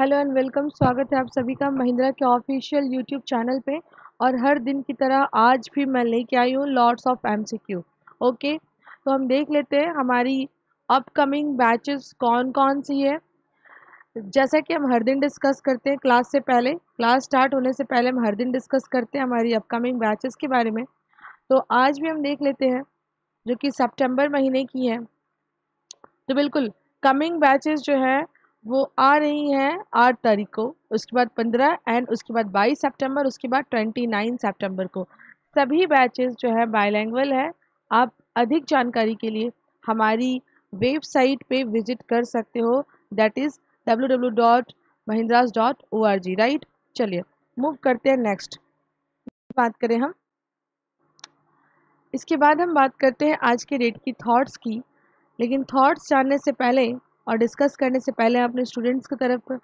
Hello and welcome स्वागत है आप सभी का महिंद्रा के ऑफिशियल यूट्यूब चैनल पे और हर दिन की तरह आज भी मैं लेके आई हूँ लॉर्ड्स ऑफ एमसीक्यू ओके तो हम देख लेते हैं हमारी अपकमिंग बैचेस कौन कौन सी है जैसा कि हम हर दिन डिस्कस करते हैं क्लास से पहले क्लास स्टार्ट होने से पहले हम हर दिन डिस्कस करते हैं हमारी अपकमिंग बैचेस के बारे में तो आज भी हम देख लेते हैं जो कि सेप्टेम्बर महीने की है तो बिल्कुल कमिंग बैचेस जो है वो आ रही हैं आठ तारीख को उसके बाद पंद्रह एंड उसके बाद बाईस सितंबर उसके बाद ट्वेंटी नाइन सेप्टेम्बर को सभी बैचेस जो है बायलैंगल है आप अधिक जानकारी के लिए हमारी वेबसाइट पे विजिट कर सकते हो that is W W dot Mahindras dot O R G right चलिए मूव करते हैं नेक्स्ट बात करें हम इसके बाद हम बात करते हैं आज के डेट की थाट्स की लेकिन थाट्स जानने से पहले और डिस्कस करने से पहले अपने स्टूडेंट्स की तरफ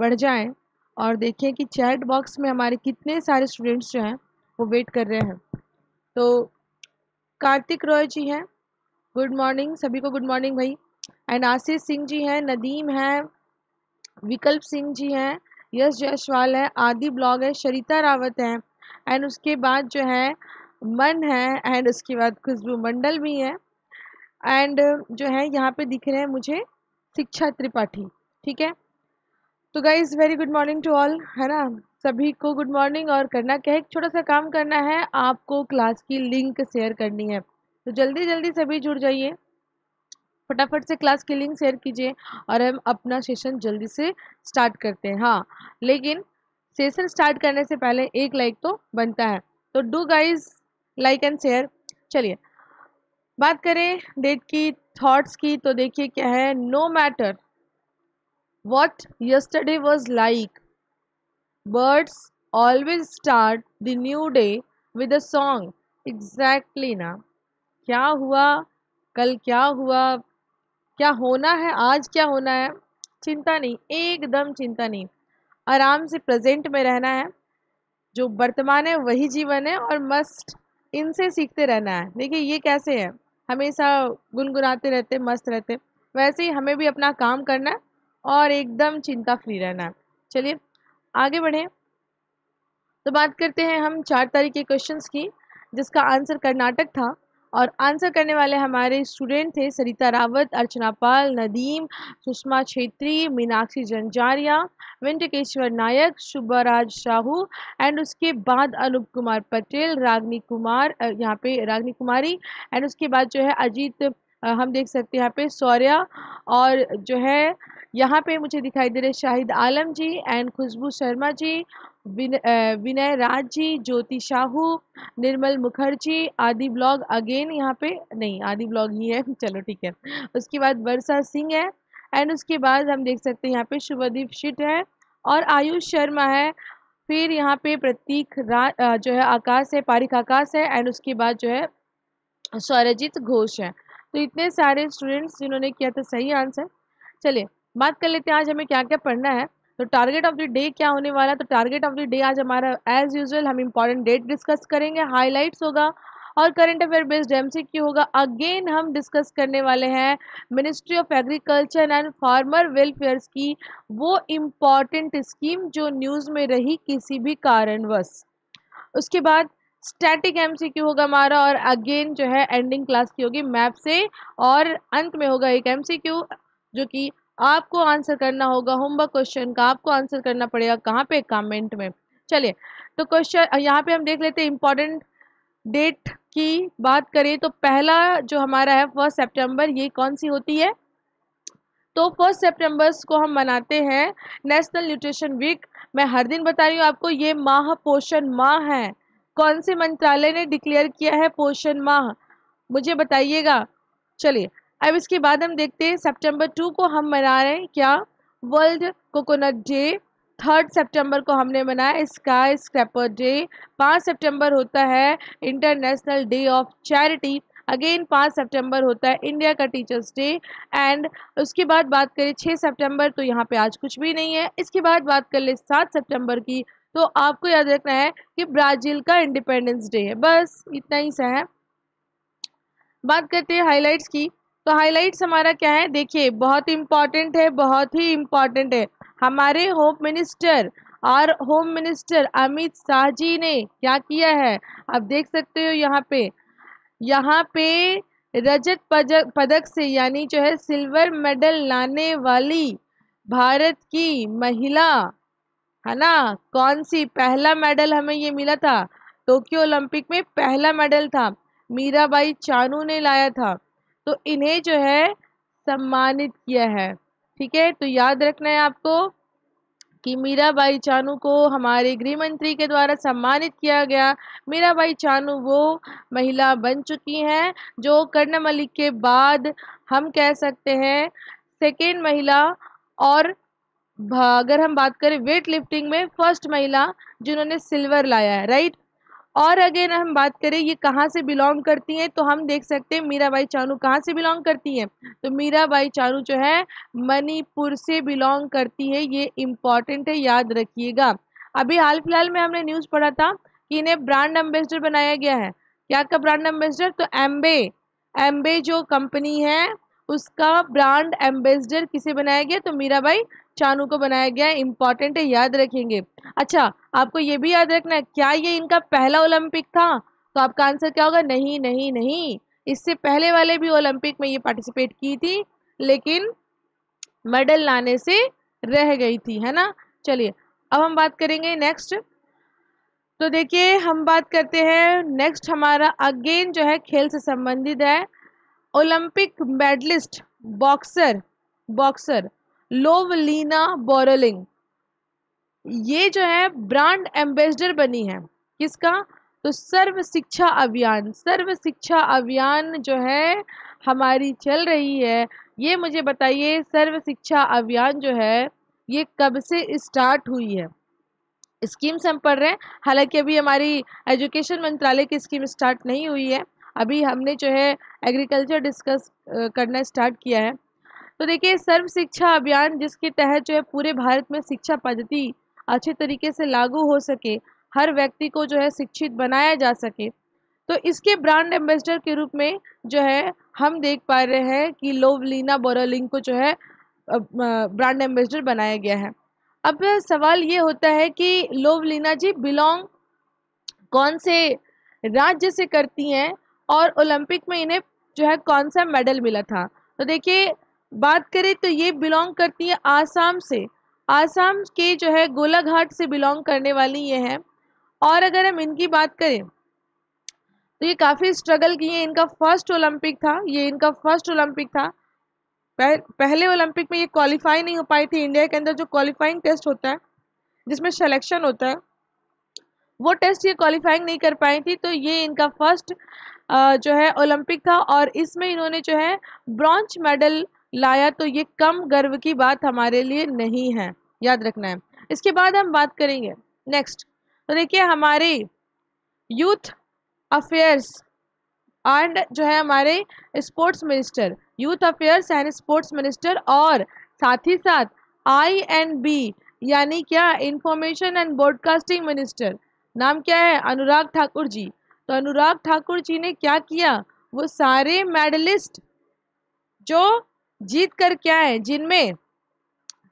बढ़ जाएं और देखें कि चैट बॉक्स में हमारे कितने सारे स्टूडेंट्स जो हैं वो वेट कर रहे हैं तो कार्तिक रॉय जी हैं गुड मॉर्निंग सभी को गुड मॉर्निंग भाई एंड आशीष सिंह जी हैं नदीम हैं विकल्प सिंह जी हैं यश जयसवाल है आदि ब्लॉग है शरीता रावत हैं एंड उसके बाद जो है मन है एंड उसके बाद खुशबू मंडल भी हैं एंड uh, जो है यहाँ पे दिख रहे हैं मुझे शिक्षा त्रिपाठी ठीक है तो guys very good morning to all है ना सभी को गुड मॉर्निंग और करना क्या है छोटा सा काम करना है आपको क्लास की लिंक शेयर करनी है तो जल्दी जल्दी सभी जुड़ जाइए फटाफट से क्लास की लिंक शेयर कीजिए और हम अपना सेशन जल्दी से स्टार्ट करते हैं हाँ लेकिन सेशन स्टार्ट करने से पहले एक लाइक तो बनता है तो do guys like and share चलिए बात करें डेट की थॉट्स की तो देखिए क्या है no matter what yesterday was like birds always start the new day with a song exactly ना क्या हुआ कल क्या हुआ क्या होना है आज क्या होना है चिंता नहीं एकदम चिंता नहीं आराम से प्रेजेंट में रहना है जो वर्तमान है वही जीवन है और मस्ट इनसे सीखते रहना है देखिए ये कैसे है हमेशा गुनगुनाते रहते मस्त रहते वैसे ही हमें भी अपना काम करना है और एकदम चिंता फ्री रहना है चलिए आगे बढ़ें तो बात करते हैं हम चार तारीख के क्वेश्चंस की जिसका आंसर कर्नाटक था और आंसर करने वाले हमारे स्टूडेंट थे सरिता रावत अर्चना पाल नदीम सुषमा छेत्री मीनाक्षी जंजारिया वेंटकेश्वर नायक शुभराज साहू एंड उसके बाद अनूप कुमार पटेल रागनी कुमार यहाँ पे रागनी कुमारी एंड उसके बाद जो है अजीत हम देख सकते हैं यहाँ पे सौर्या और जो है यहाँ पे मुझे दिखाई दे रहे शाहिद आलम जी एंड खुशबू शर्मा जी विनय राज जी ज्योति शाहू निर्मल मुखर्जी आदि ब्लॉग अगेन यहाँ पे नहीं आदि ब्लॉग ही है चलो ठीक है उसके बाद वर्षा सिंह है एंड उसके बाद हम देख सकते हैं यहाँ पे शुभदीप शिट है और आयुष शर्मा है फिर यहाँ पे प्रतीक रा जो है आकाश है पारिक आकाश है एंड उसके बाद जो है सौरजीत घोष है तो इतने सारे स्टूडेंट्स जिन्होंने किया था सही आंसर चलिए बात कर लेते हैं आज हमें क्या क्या पढ़ना है तो टारगेट ऑफ द डे क्या होने वाला है तो टारगेट ऑफ द डे आज हमारा एज यूजल हम इम्पॉर्टेंट डेट डिस्कस करेंगे हाईलाइट्स होगा और current affair based M Q होगा अगेन हम डिस्कस करने वाले हैं ministry of agriculture and farmer welfare की वो इम्पॉर्टेंट स्कीम जो न्यूज़ में रही किसी भी कारणवश उसके बाद स्टैटिक एम होगा हमारा और अगेन जो है एंडिंग क्लास की होगी मैप से और अंत में होगा एक एम जो कि आपको आंसर करना होगा होमवर्क क्वेश्चन का आपको आंसर करना पड़ेगा कहाँ पे कमेंट में चलिए तो क्वेश्चन यहाँ पे हम देख लेते हैं इम्पॉर्टेंट डेट की बात करें तो पहला जो हमारा है फर्स्ट सेप्टेम्बर ये कौन सी होती है तो फर्स्ट सेप्टेम्बर को हम मनाते हैं नेशनल न्यूट्रिशन वीक मैं हर दिन बता रही हूँ आपको ये माह पोषण माह है कौन से मंत्रालय ने डिक्लेयर किया है पोषण माह मुझे बताइएगा चलिए अब इसके बाद हम देखते हैं सितंबर टू को हम मना रहे हैं क्या वर्ल्ड कोकोनट डे थर्ड सितंबर को हमने मनाया स्काई स्क्रैपर डे पाँच सितंबर होता है international day of charity again पाँच सितंबर होता है इंडिया का टीचर्स डे एंड उसके बाद बात करें छः सितंबर तो यहाँ पे आज कुछ भी नहीं है इसके बाद बात कर ले सात सितंबर की तो आपको याद रखना है कि ब्राज़ील का इंडिपेंडेंस डे है बस इतना ही सह बात करते हैं हाईलाइट्स की तो हाईलाइट्स हमारा क्या है देखिए बहुत इम्पॉर्टेंट है बहुत ही इम्पॉर्टेंट है हमारे होम मिनिस्टर और होम मिनिस्टर अमित शाह जी ने क्या किया है आप देख सकते हो यहाँ पे यहाँ पे रजत पदक से यानी जो है सिल्वर मेडल लाने वाली भारत की महिला है ना कौन सी पहला मेडल हमें ये मिला था टोक्यो ओलंपिक में पहला मेडल था मीराबाई चानू ने लाया था तो इन्हें जो है सम्मानित किया है ठीक है तो याद रखना है आपको कि मीराबाई चानू को हमारे गृह मंत्री के द्वारा सम्मानित किया गया मीराबाई चानू वो महिला बन चुकी हैं जो कर्ण मलिक के बाद हम कह सकते हैं सेकेंड महिला और अगर हम बात करें वेट लिफ्टिंग में फर्स्ट महिला जिन्होंने सिल्वर लाया है राइट और अगेन हम बात करें ये कहाँ से बिलोंग करती हैं तो हम देख सकते हैं मीराबाई चानू कहाँ से बिलोंग करती हैं तो मीराबाई चानू जो है मणिपुर से बिलोंग करती है ये इम्पॉर्टेंट है याद रखिएगा अभी हाल फिलहाल में हमने न्यूज़ पढ़ा था कि इन्हें ब्रांड एम्बेसडर बनाया गया है क्या का ब्रांड एम्बेसडर तो एम्बे एम्बे जो कंपनी है उसका ब्रांड एम्बेसडर किसे बनाया गया तो मीराबाई चानू को बनाया गया है इम्पॉर्टेंट है याद रखेंगे अच्छा आपको ये भी याद रखना है क्या ये इनका पहला ओलंपिक था तो आपका आंसर क्या होगा नहीं नहीं नहीं इससे पहले वाले भी ओलंपिक में ये पार्टिसिपेट की थी लेकिन मेडल लाने से रह गई थी है ना चलिए अब हम बात करेंगे नेक्स्ट तो देखिए हम बात करते हैं नेक्स्ट हमारा अगेन जो है खेल से संबंधित है Olympic medallist boxer boxer Lovlina बोरलिंग ये जो है ब्रांड एम्बेसडर बनी है किसका तो सर्व शिक्षा अभियान सर्व शिक्षा अभियान जो है हमारी चल रही है ये मुझे बताइए सर्व शिक्षा अभियान जो है ये कब से स्टार्ट हुई है स्कीम से हम पढ़ रहे हैं हालांकि अभी हमारी एजुकेशन मंत्रालय की स्कीम स्टार्ट नहीं हुई है अभी हमने जो है एग्रीकल्चर डिस्कस करना स्टार्ट किया है तो देखिए सर्व शिक्षा अभियान जिसके तहत जो है पूरे भारत में शिक्षा पद्धति अच्छे तरीके से लागू हो सके हर व्यक्ति को जो है शिक्षित बनाया जा सके तो इसके ब्रांड एम्बेसडर के रूप में जो है हम देख पा रहे हैं कि लोवलीना बोरोलिंग को जो है ब्रांड एम्बेसडर बनाया गया है अब सवाल ये होता है कि लोवलीना जी बिलोंग कौन से राज्य से करती हैं और ओलंपिक में इन्हें जो है कौन सा मेडल मिला था तो देखिए बात करें तो ये बिलोंग करती है आसाम से आसाम के जो है गोलाघाट से बिलोंग करने वाली ये हैं और अगर हम इनकी बात करें तो ये काफ़ी स्ट्रगल की है इनका फर्स्ट ओलंपिक था ये इनका फर्स्ट ओलंपिक था पह, पहले ओलंपिक में ये क्वालिफाई नहीं हो पाई थी इंडिया के अंदर जो क्वालिफाइंग टेस्ट होता है जिसमें सेलेक्शन होता है वो टेस्ट ये क्वालिफाइंग नहीं कर पाई थी तो ये इनका फर्स्ट जो है ओलंपिक था और इसमें इन्होंने जो है ब्रॉन्ज मेडल लाया तो ये कम गर्व की बात हमारे लिए नहीं है याद रखना है इसके बाद हम बात करेंगे नेक्स्ट तो देखिए हमारे यूथ अफेयर्स एंड जो है हमारे sports minister youth affairs and sports minister और साथ ही साथ आई एंड बी यानी क्या इंफॉर्मेशन एंड ब्रॉडकास्टिंग मिनिस्टर नाम क्या है अनुराग ठाकुर जी तो अनुराग ठाकुर जी ने क्या किया वो सारे मेडलिस्ट जो जीत कर क्या है जिनमें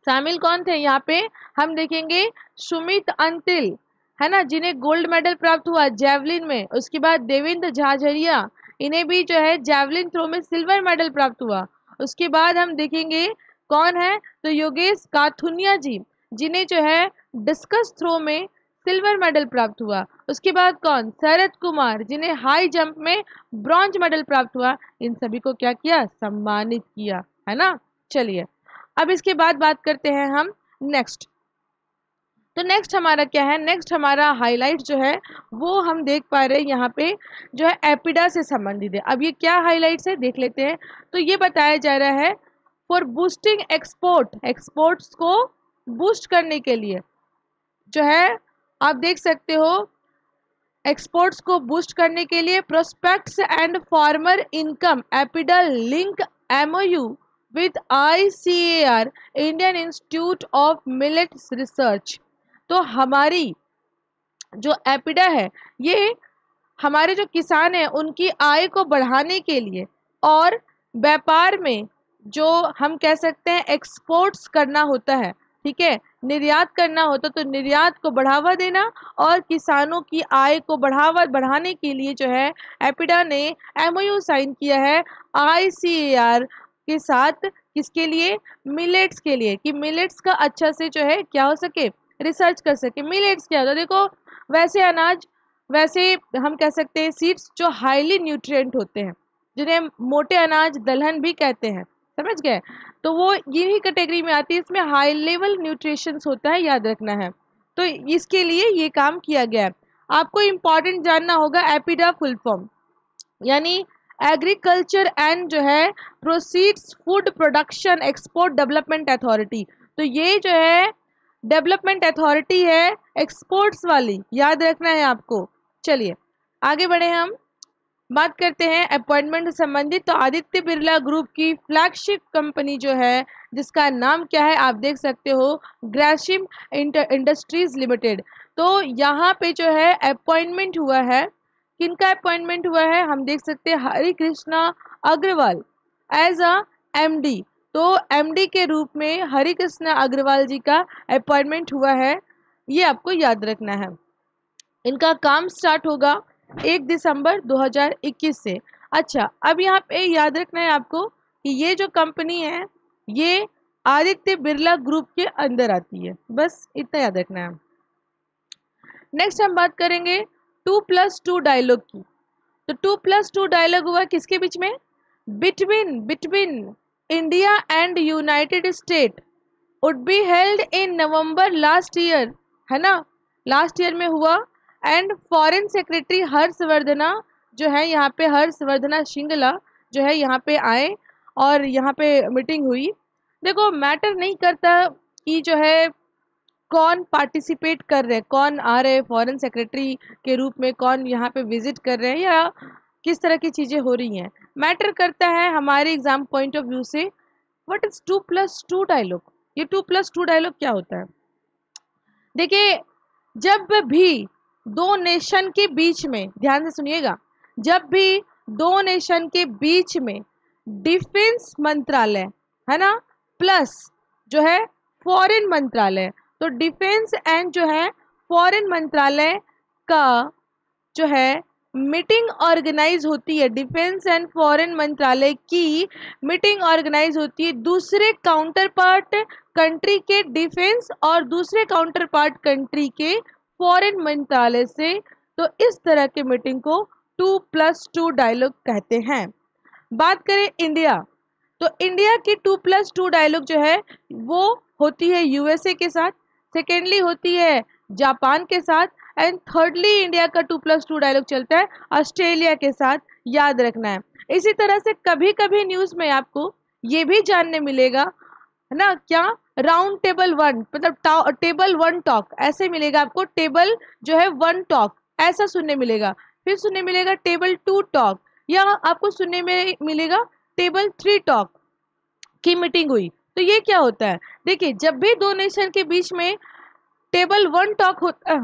शामिल कौन थे यहाँ पे हम देखेंगे सुमित अंतिल है ना जिन्हें गोल्ड मेडल प्राप्त हुआ जैवलिन में उसके बाद देवेंद्र झाझरिया इन्हें भी जो है जैवलिन थ्रो में सिल्वर मेडल प्राप्त हुआ उसके बाद हम देखेंगे कौन है तो योगेश काथुनिया जी जिन्हें जो है डिस्कस थ्रो में सिल्वर मेडल प्राप्त हुआ उसके बाद कौन शरद कुमार जिन्हें हाई जंप में ब्रॉन्ज मेडल प्राप्त हुआ इन सभी को क्या किया सम्मानित किया है ना चलिए अब इसके बाद बात करते हैं हम नेक्स्ट तो नेक्स्ट हमारा क्या है नेक्स्ट हमारा हाईलाइट जो है वो हम देख पा रहे हैं यहाँ पे जो है एपिडा से संबंधित है अब ये क्या हाईलाइट्स है देख लेते हैं तो ये बताया जा रहा है फॉर बूस्टिंग एक्सपोर्ट एक्सपोर्ट्स को बूस्ट करने के लिए जो है आप देख सकते हो एक्सपोर्ट्स को बूस्ट करने के लिए prospects and farmer income APEDA link MOU with our Indian institute of millet research तो हमारी जो एपिडा है ये हमारे जो किसान हैं उनकी आय को बढ़ाने के लिए और व्यापार में जो हम कह सकते हैं एक्सपोर्ट्स करना होता है ठीक है निर्यात करना होता तो निर्यात को बढ़ावा देना और किसानों की आय को बढ़ावा बढ़ाने के लिए जो है एपिडा ने एमओयू साइन किया है आईसीएआर के साथ किसके लिए मिलेट्स के लिए कि मिलेट्स का अच्छा से जो है क्या हो सके रिसर्च कर सके मिलेट्स क्या होता तो है देखो वैसे अनाज वैसे हम कह सकते हैं सीड्स जो हाईली न्यूट्रिएंट होते हैं जिन्हें मोटे अनाज दलहन भी कहते हैं समझ गए तो वो यही कैटेगरी में आती है इसमें हाई लेवल न्यूट्रिशंस होता है याद रखना है तो इसके लिए ये काम किया गया है आपको इम्पॉर्टेंट जानना होगा एपिडा फुल फॉर्म यानी एग्रीकल्चर एंड जो है processed food production export development authority तो ये जो है डेवलपमेंट अथॉरिटी है एक्सपोर्ट्स वाली याद रखना है आपको चलिए आगे बढ़े हम बात करते हैं अपॉइंटमेंट से संबंधित तो आदित्य बिरला ग्रुप की फ्लैगशिप कंपनी जो है जिसका नाम क्या है आप देख सकते हो ग्रैशिम इंडस्ट्रीज लिमिटेड तो यहाँ पे जो है अपॉइंटमेंट हुआ है किनका अपॉइंटमेंट हुआ है हम देख सकते हैं Hari Krishna Agarwal as a MD तो एमडी के रूप में हरि कृष्णा अग्रवाल जी का अपॉइंटमेंट हुआ है ये आपको याद रखना है इनका काम स्टार्ट होगा एक दिसंबर 2021 से अच्छा अब यहाँ पे याद रखना है आपको कि ये जो कंपनी है ये आदित्य बिरला ग्रुप के अंदर आती है बस इतना याद रखना है नेक्स्ट हम बात करेंगे टू प्लस टू डायलॉग की तो टू प्लस टू डायलॉग हुआ किसके बीच में between between India and united state would be held in November last year है ना लास्ट ईयर में हुआ एंड फॉरेन सेक्रेटरी हर्षवर्धना जो है यहाँ पे हर्षवर्धना शिंगला जो है यहाँ पे आए और यहाँ पे मीटिंग हुई देखो मैटर नहीं करता कि जो है कौन पार्टिसिपेट कर रहे हैं कौन आ रहे हैं फॉरेन सेक्रेटरी के रूप में कौन यहाँ पे विजिट कर रहे हैं या किस तरह की चीज़ें हो रही हैं मैटर करता है हमारे एग्ज़ाम पॉइंट ऑफ व्यू से what is two plus two dialogue ये टू प्लस टू डायलॉग क्या होता है देखिए जब भी दो नेशन के बीच में ध्यान से सुनिएगा जब भी दो नेशन के बीच में डिफेंस मंत्रालय है ना प्लस जो है फॉरेन मंत्रालय तो डिफेंस एंड जो है फॉरेन मंत्रालय का जो है मीटिंग ऑर्गेनाइज होती है डिफेंस एंड फॉरेन मंत्रालय की मीटिंग ऑर्गेनाइज होती है दूसरे काउंटर पार्ट कंट्री के डिफेंस और दूसरे काउंटर पार्ट कंट्री के फॉरेन मंत्रालय से तो इस तरह के मीटिंग को टू प्लस टू डायलॉग कहते हैं बात करें इंडिया तो इंडिया की टू प्लस टू डायलॉग जो है वो होती है यूएसए के साथ सेकेंडली होती है जापान के साथ एंड थर्डली इंडिया का टू प्लस टू डायलॉग चलता है ऑस्ट्रेलिया के साथ याद रखना है इसी तरह से कभी कभी न्यूज़ में आपको ये भी जानने मिलेगा है ना क्या राउंड टेबल वन मतलब टेबल वन टॉक ऐसे मिलेगा आपको टेबल जो है वन टॉक ऐसा सुनने मिलेगा फिर सुनने मिलेगा टेबल टू टॉक या आपको सुनने में मिलेगा टेबल थ्री टॉक की मीटिंग हुई तो ये क्या होता है देखिए जब भी दो नेशन के बीच में टेबल वन टॉक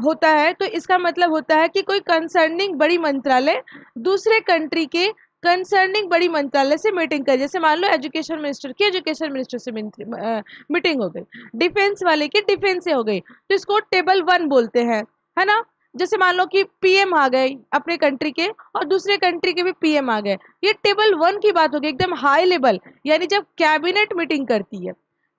होता है तो इसका मतलब होता है कि कोई कंसर्निंग बड़ी मंत्रालय दूसरे कंट्री के कंसर्निंग बड़ी मंत्रालय से मीटिंग कर जैसे मान लो एजुकेशन मिनिस्टर की एजुकेशन मिनिस्टर से मीटिंग हो गई डिफेंस वाले की डिफेंस से हो गई तो इसको टेबल वन बोलते हैं है ना जैसे मान लो कि पीएम आ गए अपने कंट्री के और दूसरे कंट्री के भी पीएम आ गए ये टेबल वन की बात होगी एकदम हाई लेवल यानी जब कैबिनेट मीटिंग करती है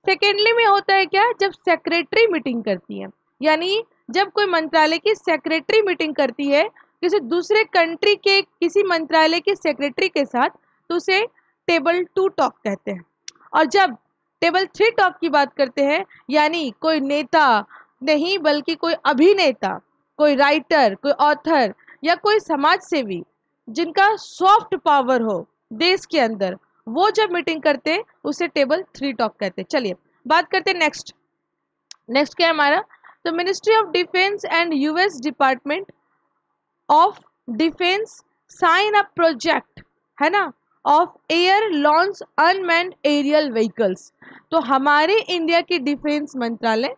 सेकेंडली में होता है क्या जब सेक्रेटरी मीटिंग करती है यानी जब कोई मंत्रालय की सेक्रेटरी मीटिंग करती है किसी दूसरे कंट्री के किसी मंत्रालय के सेक्रेटरी के साथ तो उसे टेबल टू टॉक कहते हैं और जब टेबल थ्री टॉक की बात करते हैं यानी कोई नेता नहीं बल्कि कोई अभिनेता कोई राइटर कोई ऑथर या कोई समाज सेवी जिनका सॉफ्ट पावर हो देश के अंदर वो जब मीटिंग करते हैं उसे टेबल थ्री टॉक कहते चलिए बात करते नेक्स्ट नेक्स्ट क्या है हमारा तो ministry of defence and US department of defence sign a project है ना of air launch unmanned aerial vehicles तो हमारे इंडिया के डिफेंस मंत्रालय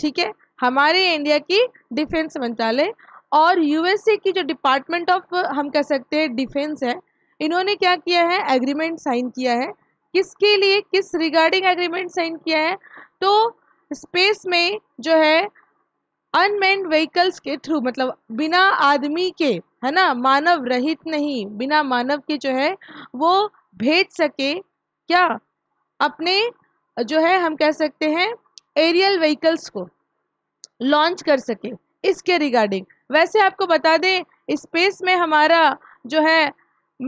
ठीक है हमारे इंडिया की डिफेंस मंत्रालय और यूएसए की जो डिपार्टमेंट ऑफ हम कह सकते हैं डिफेंस है इन्होंने क्या किया है एग्रीमेंट साइन किया है किसके लिए किस रिगार्डिंग एग्रीमेंट साइन किया है तो स्पेस में जो है अनमेंड व्हीकल्स के थ्रू मतलब बिना आदमी के है ना मानव रहित नहीं बिना मानव के जो है वो भेज सके क्या अपने जो है हम कह सकते हैं एरियल व्हीकल्स को लॉन्च कर सके इसके रिगार्डिंग वैसे आपको बता दें स्पेस में हमारा जो है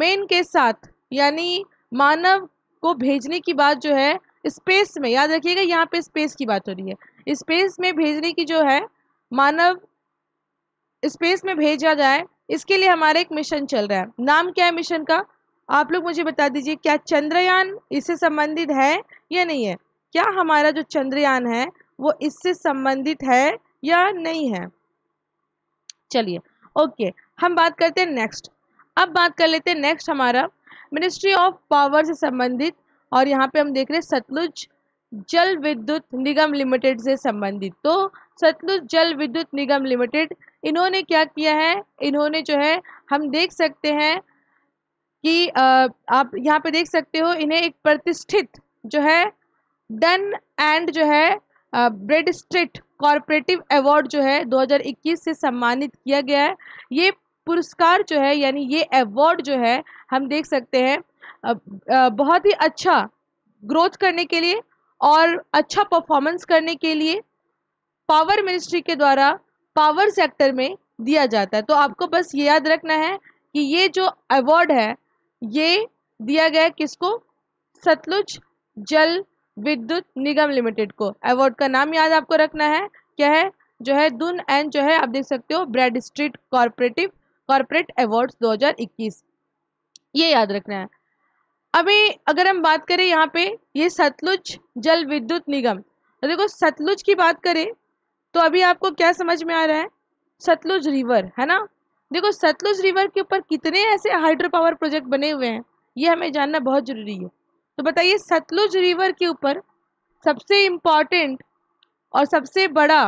मेन के साथ यानी मानव को भेजने की बात जो है स्पेस में याद रखिएगा यहाँ पे स्पेस की बात हो रही है स्पेस में भेजने की जो है मानव स्पेस में भेजा जाए इसके लिए हमारा एक मिशन चल रहा है नाम क्या है मिशन का आप लोग मुझे बता दीजिए क्या चंद्रयान इससे संबंधित है या नहीं है क्या हमारा जो चंद्रयान है वो इससे संबंधित है या नहीं है चलिए ओके हम बात करते हैं नेक्स्ट अब बात कर लेते हैं नेक्स्ट हमारा मिनिस्ट्री ऑफ पावर से संबंधित और यहाँ पे हम देख रहे हैं सतलुज जल विद्युत निगम लिमिटेड से संबंधित तो सतलुज जल विद्युत निगम लिमिटेड इन्होंने क्या किया है इन्होंने जो है हम देख सकते हैं कि आप यहाँ पे देख सकते हो इन्हें एक प्रतिष्ठित जो है डन एंड जो है ब्रेड स्ट्रीट कॉरपोरेटिव अवार्ड जो है 2021 से सम्मानित किया गया है ये पुरस्कार जो है यानी ये अवार्ड जो है हम देख सकते हैं बहुत ही अच्छा ग्रोथ करने के लिए और अच्छा परफॉर्मेंस करने के लिए पावर मिनिस्ट्री के द्वारा पावर सेक्टर में दिया जाता है तो आपको बस ये याद रखना है कि ये जो अवार्ड है ये दिया गया किसको सतलुज जल विद्युत निगम लिमिटेड को अवार्ड का नाम याद आपको रखना है क्या है जो है दुन एंड जो है आप देख सकते हो bread street corporative corporate awards 2021 ये याद रखना है अभी अगर हम बात करें यहाँ पे ये सतलुज जल विद्युत निगम तो देखो सतलुज की बात करें तो अभी आपको क्या समझ में आ रहा है सतलुज रिवर है ना देखो सतलुज रिवर के ऊपर कितने ऐसे हाइड्रो पावर प्रोजेक्ट बने हुए हैं ये हमें जानना बहुत ज़रूरी है तो बताइए सतलुज रिवर के ऊपर सबसे इम्पॉर्टेंट और सबसे बड़ा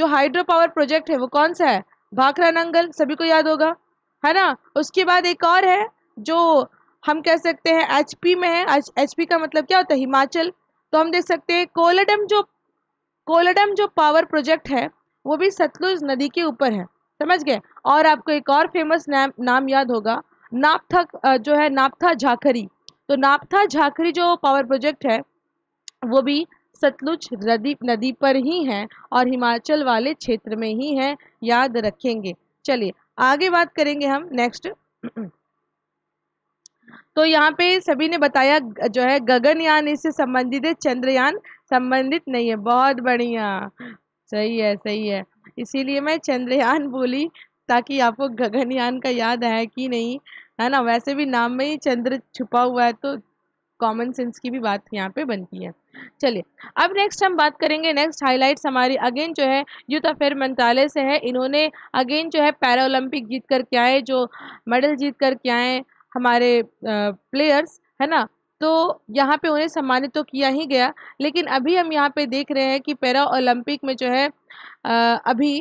जो हाइड्रो पावर प्रोजेक्ट है वो कौन सा है भाखरा नंगल सभी को याद होगा है ना उसके बाद एक और है जो हम कह सकते हैं एचपी में है एचपी का मतलब क्या होता है हिमाचल तो हम देख सकते हैं कोलडम जो कोलडम जो पावर प्रोजेक्ट है वो भी सतलुज नदी के ऊपर है समझ गए और आपको एक और फेमस नाम नाम याद होगा नापथा जो है नापथा झाखरी तो नापथा झाखरी जो पावर प्रोजेक्ट है वो भी सतलुज नदी नदी पर ही है और हिमाचल वाले क्षेत्र में ही है याद रखेंगे चलिए आगे बात करेंगे हम नेक्स्ट तो यहाँ पे सभी ने बताया जो है गगनयान इससे संबंधित है चंद्रयान संबंधित नहीं है बहुत बढ़िया सही है सही है इसीलिए मैं चंद्रयान बोली ताकि आपको गगनयान का याद है कि नहीं है ना वैसे भी नाम में ही चंद्र छुपा हुआ है तो कॉमन सेंस की भी बात यहाँ पे बनती है चलिए अब नेक्स्ट हम बात करेंगे नेक्स्ट हाईलाइट्स हमारी अगेन जो है यूथ अफेयर मंत्रालय से है इन्होंने अगेन जो है पैरा ओलंपिक जीत करके आए जो मेडल जीत करके आए हमारे प्लेयर्स है ना तो यहाँ पे उन्हें सम्मानित तो किया ही गया लेकिन अभी हम यहाँ पे देख रहे हैं कि पैरा ओलंपिक में जो है अभी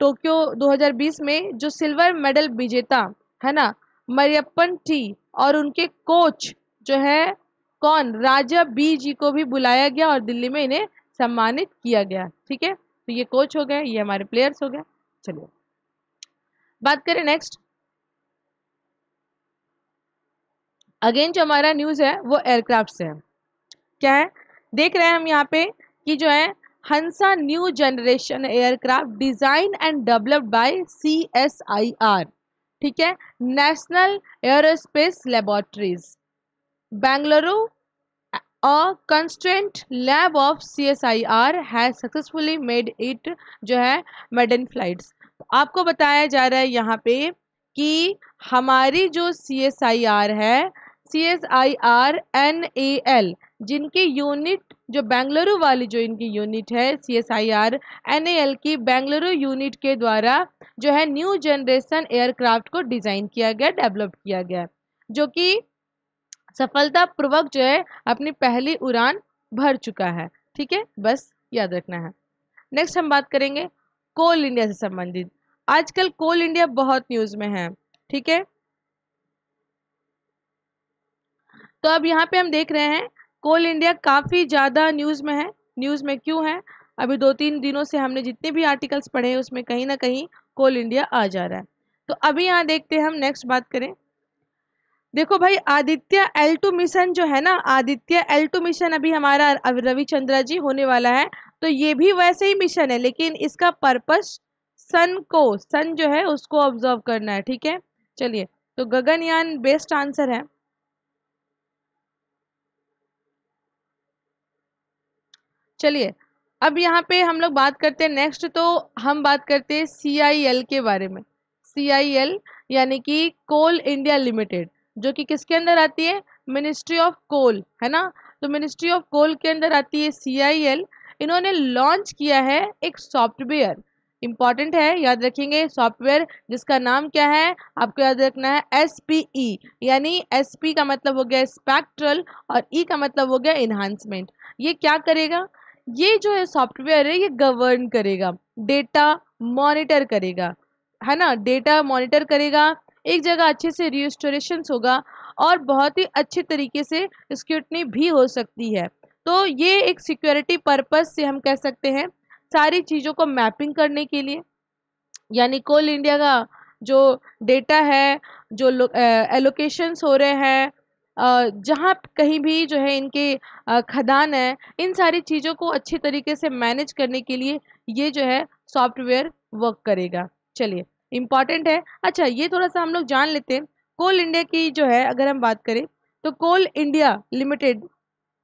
टोक्यो 2020 में जो सिल्वर मेडल विजेता है ना मरियप्पन टी और उनके कोच जो है कौन राजा बी जी को भी बुलाया गया और दिल्ली में इन्हें सम्मानित किया गया ठीक है तो ये कोच हो गए ये हमारे प्लेयर्स हो गए चलिए बात करें नेक्स्ट अगेन जो हमारा न्यूज़ है वो एयरक्राफ्ट से है क्या है देख रहे हैं हम यहाँ पे कि जो है Hansa new generation aircraft design and developed by C S I R ठीक है national aerospace laboratories Bengaluru a constituent lab of C S I R has successfully made it जो है मेडन फ्लाइट्स आपको बताया जा रहा है यहाँ पे कि हमारी जो सी एस आई आर है C S I R N A L जिनकी यूनिट जो बेंगलुरु वाली जो इनकी यूनिट है C S I R N A L की बेंगलुरु यूनिट के द्वारा जो है न्यू जनरेशन एयरक्राफ्ट को डिज़ाइन किया गया डेवलप किया गया जो कि सफलतापूर्वक जो है अपनी पहली उड़ान भर चुका है ठीक है बस याद रखना है नेक्स्ट हम बात करेंगे कोल इंडिया से संबंधित आजकल कोल इंडिया बहुत न्यूज़ में है ठीक है तो अब यहाँ पे हम देख रहे हैं कोल इंडिया काफ़ी ज़्यादा न्यूज़ में है न्यूज़ में क्यों है अभी दो तीन दिनों से हमने जितने भी आर्टिकल्स पढ़े हैं उसमें कहीं ना कहीं कोल इंडिया आ जा रहा है तो अभी यहाँ देखते हैं हम नेक्स्ट बात करें देखो भाई आदित्य एल टू मिशन जो है ना आदित्य एल टू मिशन अभी हमारा रविचंद्रा जी होने वाला है तो ये भी वैसे ही मिशन है लेकिन इसका पर्पस सन को सन जो है उसको ऑब्जर्व करना है ठीक है चलिए तो गगनयान बेस्ट आंसर है चलिए अब यहाँ पे हम लोग बात करते हैं नेक्स्ट तो हम बात करते हैं सी आई एल के बारे में सी आई एल यानी कि कोल इंडिया लिमिटेड जो कि किसके अंदर आती है मिनिस्ट्री ऑफ कोल है ना तो मिनिस्ट्री ऑफ कोल के अंदर आती है सी आई एल इन्होंने लॉन्च किया है एक सॉफ्टवेयर इम्पॉर्टेंट है याद रखेंगे सॉफ्टवेयर जिसका नाम क्या है आपको याद रखना है एस पी ई यानी एस पी का मतलब हो गया स्पेक्ट्रल और ई e का मतलब हो गया इन्हांसमेंट ये क्या करेगा ये जो है सॉफ्टवेयर है ये गवर्न करेगा डेटा मॉनिटर करेगा है ना डेटा मॉनिटर करेगा एक जगह अच्छे से रिस्टोरेशन होगा और बहुत ही अच्छे तरीके से स्क्यूटनी भी हो सकती है तो ये एक सिक्योरिटी पर्पज़ से हम कह सकते हैं सारी चीज़ों को मैपिंग करने के लिए यानी कोल इंडिया का जो डेटा है जो एलोकेशंस हो रहे हैं जहाँ कहीं भी जो है इनके खदान है इन सारी चीज़ों को अच्छे तरीके से मैनेज करने के लिए ये जो है सॉफ्टवेयर वर्क करेगा चलिए इम्पॉर्टेंट है अच्छा ये थोड़ा सा हम लोग जान लेते हैं कोल इंडिया की जो है अगर हम बात करें तो कोल इंडिया लिमिटेड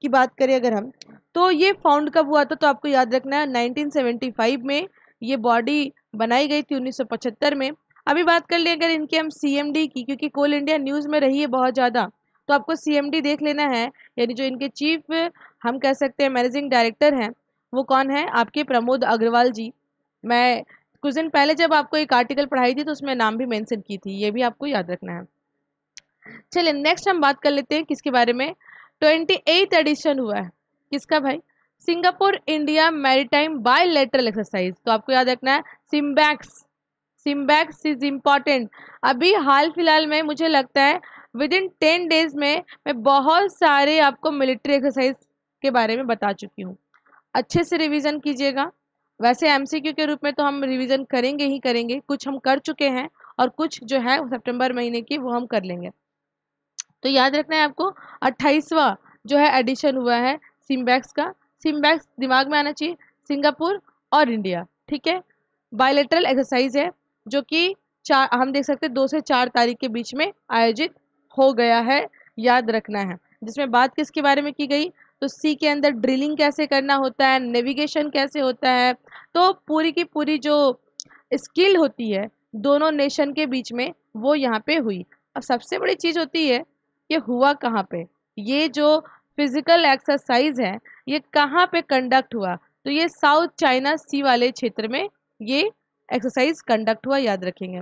की बात करें अगर हम तो ये फाउंड कब हुआ था तो आपको याद रखना है 1975 में ये बॉडी बनाई गई थी 1975 में अभी बात कर लें अगर इनके हम सीएमडी की क्योंकि कोल इंडिया न्यूज़ में रही है बहुत ज़्यादा तो आपको सीएमडी देख लेना है यानी जो इनके चीफ हम कह सकते हैं मैनेजिंग डायरेक्टर हैं वो कौन है आपके प्रमोद अग्रवाल जी मैं कुछ दिन पहले जब आपको एक आर्टिकल पढ़ाई थी तो उसमें नाम भी मेंशन की थी ये भी आपको याद रखना है चलिए नेक्स्ट हम बात कर लेते हैं किसके बारे में ट्वेंटी एट एडिशन हुआ है किसका भाई Singapore India maritime bilateral exercise तो आपको याद रखना है सिम्बैक्स सिम्बैक्स इज इम्पॉर्टेंट अभी हाल फिलहाल में मुझे लगता है विद इन टेन डेज में मैं बहुत सारे आपको मिलिट्री एक्सरसाइज के बारे में बता चुकी हूँ अच्छे से रिविज़न कीजिएगा वैसे एम के रूप में तो हम रिविज़न करेंगे ही करेंगे कुछ हम कर चुके हैं और कुछ जो है सितंबर महीने की वो हम कर लेंगे तो याद रखना है आपको अट्ठाईसवा जो है एडिशन हुआ है सिम्बैक्स का सिम्बैक्स दिमाग में आना चाहिए सिंगापुर और इंडिया ठीक है बायोलेटरल एक्सरसाइज है जो कि चार हम देख सकते हैं दो से चार तारीख के बीच में आयोजित हो गया है याद रखना है जिसमें बात किसके बारे में की गई तो सी के अंदर ड्रिलिंग कैसे करना होता है नेविगेशन कैसे होता है तो पूरी की पूरी जो स्किल होती है दोनों नेशन के बीच में वो यहाँ पे हुई अब सबसे बड़ी चीज़ होती है कि हुआ कहाँ पे ये जो फिज़िकल एक्सरसाइज है ये कहाँ पे कंडक्ट हुआ तो ये साउथ चाइना सी वाले क्षेत्र में ये एक्सरसाइज कंडक्ट हुआ याद रखेंगे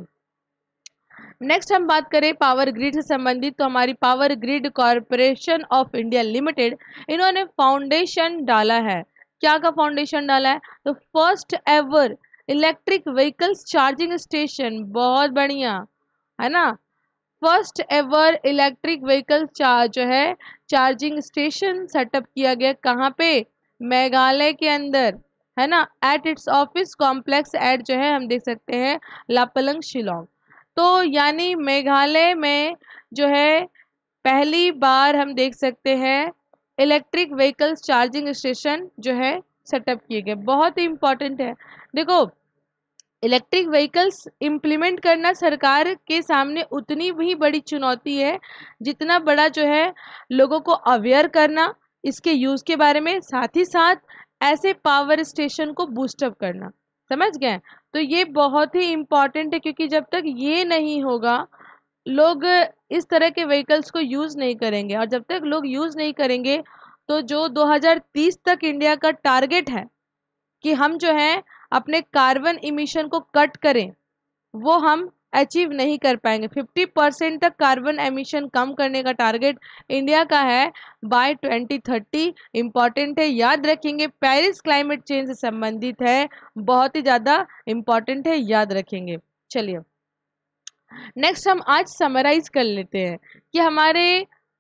नेक्स्ट हम बात करें पावर ग्रिड से संबंधित तो हमारी power grid corporation of India limited इन्होंने फाउंडेशन डाला है क्या का फाउंडेशन डाला है तो first ever electric vehicles charging station बहुत बढ़िया है ना फर्स्ट एवर इलेक्ट्रिक व्हीकल जो है चार्जिंग स्टेशन सेटअप किया गया कहाँ पे मेघालय के अंदर है ना at its office complex at जो है हम देख सकते हैं लापलंग शिलोंग तो यानी मेघालय में जो है पहली बार हम देख सकते हैं इलेक्ट्रिक व्हीकल्स चार्जिंग स्टेशन जो है सेटअप किए गए बहुत ही इम्पॉर्टेंट है देखो इलेक्ट्रिक व्हीकल्स इम्प्लीमेंट करना सरकार के सामने उतनी भी बड़ी चुनौती है जितना बड़ा जो है लोगों को अवेयर करना इसके यूज़ के बारे में साथ ही साथ ऐसे पावर स्टेशन को बूस्टअप करना समझ गए तो ये बहुत ही इम्पॉर्टेंट है क्योंकि जब तक ये नहीं होगा लोग इस तरह के व्हीकल्स को यूज़ नहीं करेंगे और जब तक लोग यूज़ नहीं करेंगे तो जो 2030 तक इंडिया का टारगेट है कि हम जो है अपने कार्बन इमिशन को कट करें वो हम अचीव नहीं कर पाएंगे 50 परसेंट तक कार्बन एमिशन कम करने का टारगेट इंडिया का है बाय 2030 इम्पॉर्टेंट है याद रखेंगे पेरिस क्लाइमेट चेंज से संबंधित है बहुत ही ज़्यादा इम्पॉर्टेंट है याद रखेंगे चलिए नेक्स्ट हम आज समराइज कर लेते हैं कि हमारे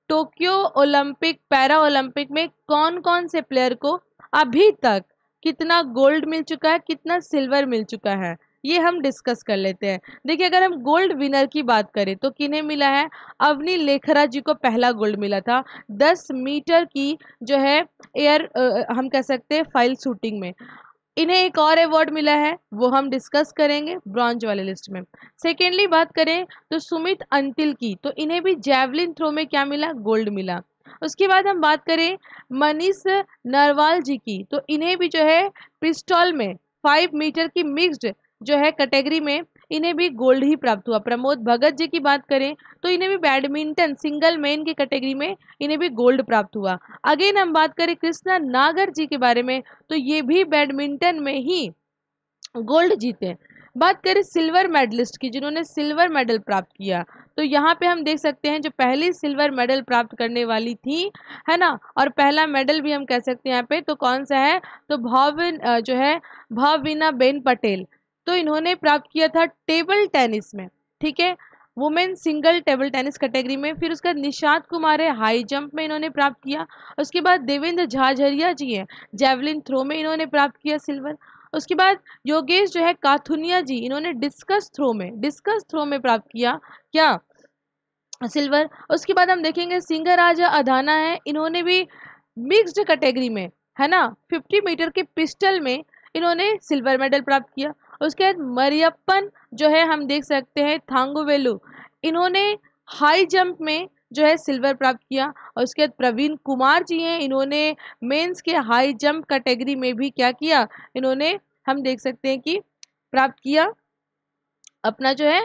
टोक्यो ओलंपिक पैरा ओलंपिक में कौन कौन से प्लेयर को अभी तक कितना गोल्ड मिल चुका है कितना सिल्वर मिल चुका है ये हम डिस्कस कर लेते हैं देखिए अगर हम गोल्ड विनर की बात करें तो किन्हें मिला है अवनी लेखरा जी को पहला गोल्ड मिला था दस मीटर की जो है एयर हम कह सकते हैं फाइल शूटिंग में इन्हें एक और अवार्ड मिला है वो हम डिस्कस करेंगे ब्रॉन्ज वाले लिस्ट में सेकेंडली बात करें तो सुमित अंतिल की तो इन्हें भी जैवलिन थ्रो में क्या मिला गोल्ड मिला उसके बाद हम बात करें मनीष नरवाल जी की तो इन्हें भी जो है पिस्टॉल में फाइव मीटर की मिक्स्ड जो है कैटेगरी में इन्हें भी गोल्ड ही प्राप्त हुआ प्रमोद भगत जी की बात करें तो इन्हें भी बैडमिंटन सिंगल मैन की कैटेगरी में इन्हें भी गोल्ड प्राप्त हुआ अगेन हम बात करें कृष्णा नागर जी के बारे में तो ये भी बैडमिंटन में ही गोल्ड जीते बात करें सिल्वर मेडलिस्ट की जिन्होंने सिल्वर मेडल प्राप्त किया तो यहाँ पे हम देख सकते हैं जो पहली सिल्वर मेडल प्राप्त करने वाली थी है ना और पहला मेडल भी हम कह सकते हैं यहाँ पे तो कौन सा है तो भाविन जो है भाविना बेन पटेल तो इन्होंने प्राप्त किया था टेबल टेनिस में ठीक है women single table tennis category में फिर उसके बाद निशांत कुमार है हाई जंप में इन्होंने प्राप्त किया उसके बाद देवेंद्र झाझरिया जी हैं जेवलिन थ्रो में इन्होंने प्राप्त किया सिल्वर उसके बाद योगेश जो है काथुनिया जी इन्होंने डिस्कस थ्रो में डिस्कस थ्रो में प्राप्त किया क्या सिल्वर उसके बाद हम देखेंगे सिंगर राजा अधाना है इन्होंने भी मिक्स्ड कैटेगरी में है ना 50 मीटर के पिस्टल में इन्होंने सिल्वर मेडल प्राप्त किया उसके बाद मरियप्पन जो है हम देख सकते हैं थांगुवेलू इन्होंने हाई जंप में जो है सिल्वर प्राप्त किया और उसके बाद प्रवीण कुमार जी हैं इन्होंने मेंस के हाई जंप कैटेगरी में भी क्या किया इन्होंने हम देख सकते हैं कि प्राप्त किया अपना जो है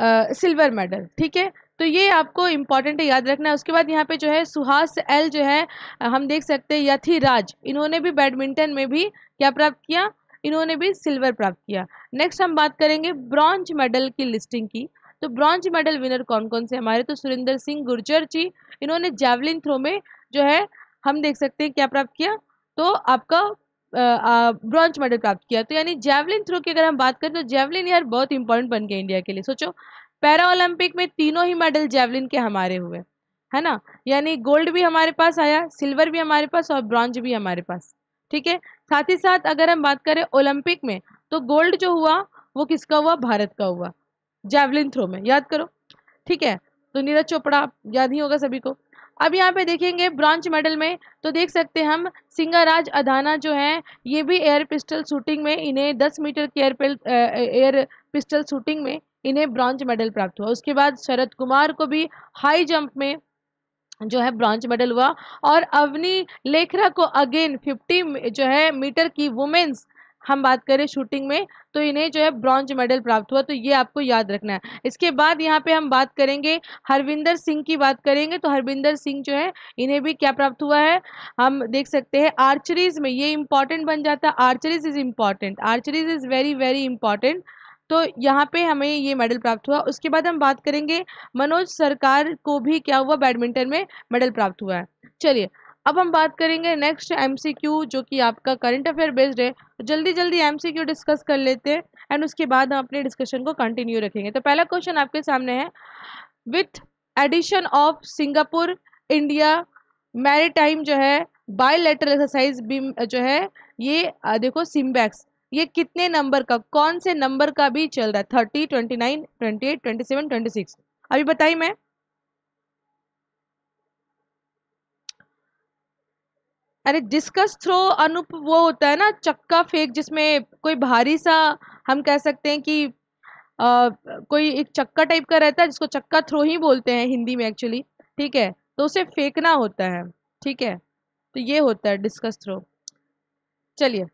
आ, सिल्वर मेडल ठीक है तो ये आपको इम्पॉर्टेंट है याद रखना है उसके बाद यहाँ पे जो है सुहास एल जो है हम देख सकते हैं यथी राज इन्होंने भी बैडमिंटन में भी क्या प्राप्त किया इन्होंने भी सिल्वर प्राप्त किया नेक्स्ट हम बात करेंगे ब्रॉन्ज मेडल की लिस्टिंग की तो ब्रॉन्ज मेडल विनर कौन कौन से हमारे तो सुरेंद्र सिंह गुर्जर जी इन्होंने जैवलिन थ्रो में जो है हम देख सकते हैं क्या प्राप्त किया तो आपका ब्रॉन्ज मेडल प्राप्त किया तो यानी जैवलिन थ्रो की अगर हम बात करें तो जैवलिन यार बहुत इंपॉर्टेंट बन गया इंडिया के लिए सोचो पैरा ओलंपिक में तीनों ही मेडल जैवलिन के हमारे हुए है ना यानी गोल्ड भी हमारे पास आया सिल्वर भी हमारे पास और ब्रॉन्ज भी हमारे पास ठीक है साथ ही साथ अगर हम बात करें ओलंपिक में तो गोल्ड जो हुआ वो किसका हुआ भारत का हुआ जैवलिन थ्रो में याद करो ठीक है तो नीरज चोपड़ा याद ही होगा सभी को अब यहाँ पे देखेंगे ब्रॉन्ज मेडल में तो देख सकते हैं हम सिंगाराज अधाना जो है ये भी एयर पिस्टल शूटिंग में इन्हें 10 मीटर की एयर एयर पिस्टल शूटिंग में इन्हें ब्रॉन्ज मेडल प्राप्त हुआ उसके बाद शरद कुमार को भी हाई जंप में जो है ब्रॉन्ज मेडल हुआ और अवनी लेखरा को अगेन 50 जो है मीटर की वुमेन्स हम बात करें शूटिंग में तो इन्हें जो है ब्रॉन्ज मेडल प्राप्त हुआ तो ये आपको याद रखना है इसके बाद यहाँ पे हम बात करेंगे हरविंदर सिंह की बात करेंगे तो हरविंदर सिंह जो है इन्हें भी क्या प्राप्त हुआ है हम देख सकते हैं आर्चरीज में ये इंपॉर्टेंट बन जाता है archeries is important archeries is very very important तो यहाँ पे हमें ये मेडल प्राप्त हुआ उसके बाद हम बात करेंगे मनोज सरकार को भी क्या हुआ बैडमिंटन में मेडल प्राप्त हुआ है चलिए अब हम बात करेंगे नेक्स्ट एमसीक्यू जो कि आपका करंट अफेयर बेस्ड है जल्दी जल्दी एमसीक्यू डिस्कस कर लेते हैं एंड उसके बाद हम अपने डिस्कशन को कंटिन्यू रखेंगे तो पहला क्वेश्चन आपके सामने है with edition of Singapore India maritime जो है लेटर एक्सरसाइज जो है ये देखो सिम्बैक्स ये कितने नंबर का कौन से नंबर का भी चल रहा है thirty twenty nine twenty eight twenty seven twenty six अभी बताई मैं अरे डिस्कस थ्रो अनुप वो होता है ना चक्का फेंक जिसमें कोई भारी सा हम कह सकते हैं कि आ, कोई एक चक्का टाइप का रहता है जिसको चक्का थ्रो ही बोलते हैं हिंदी में एक्चुअली ठीक है तो उसे फेंकना होता है ठीक है तो ये होता है डिस्कस थ्रो चलिए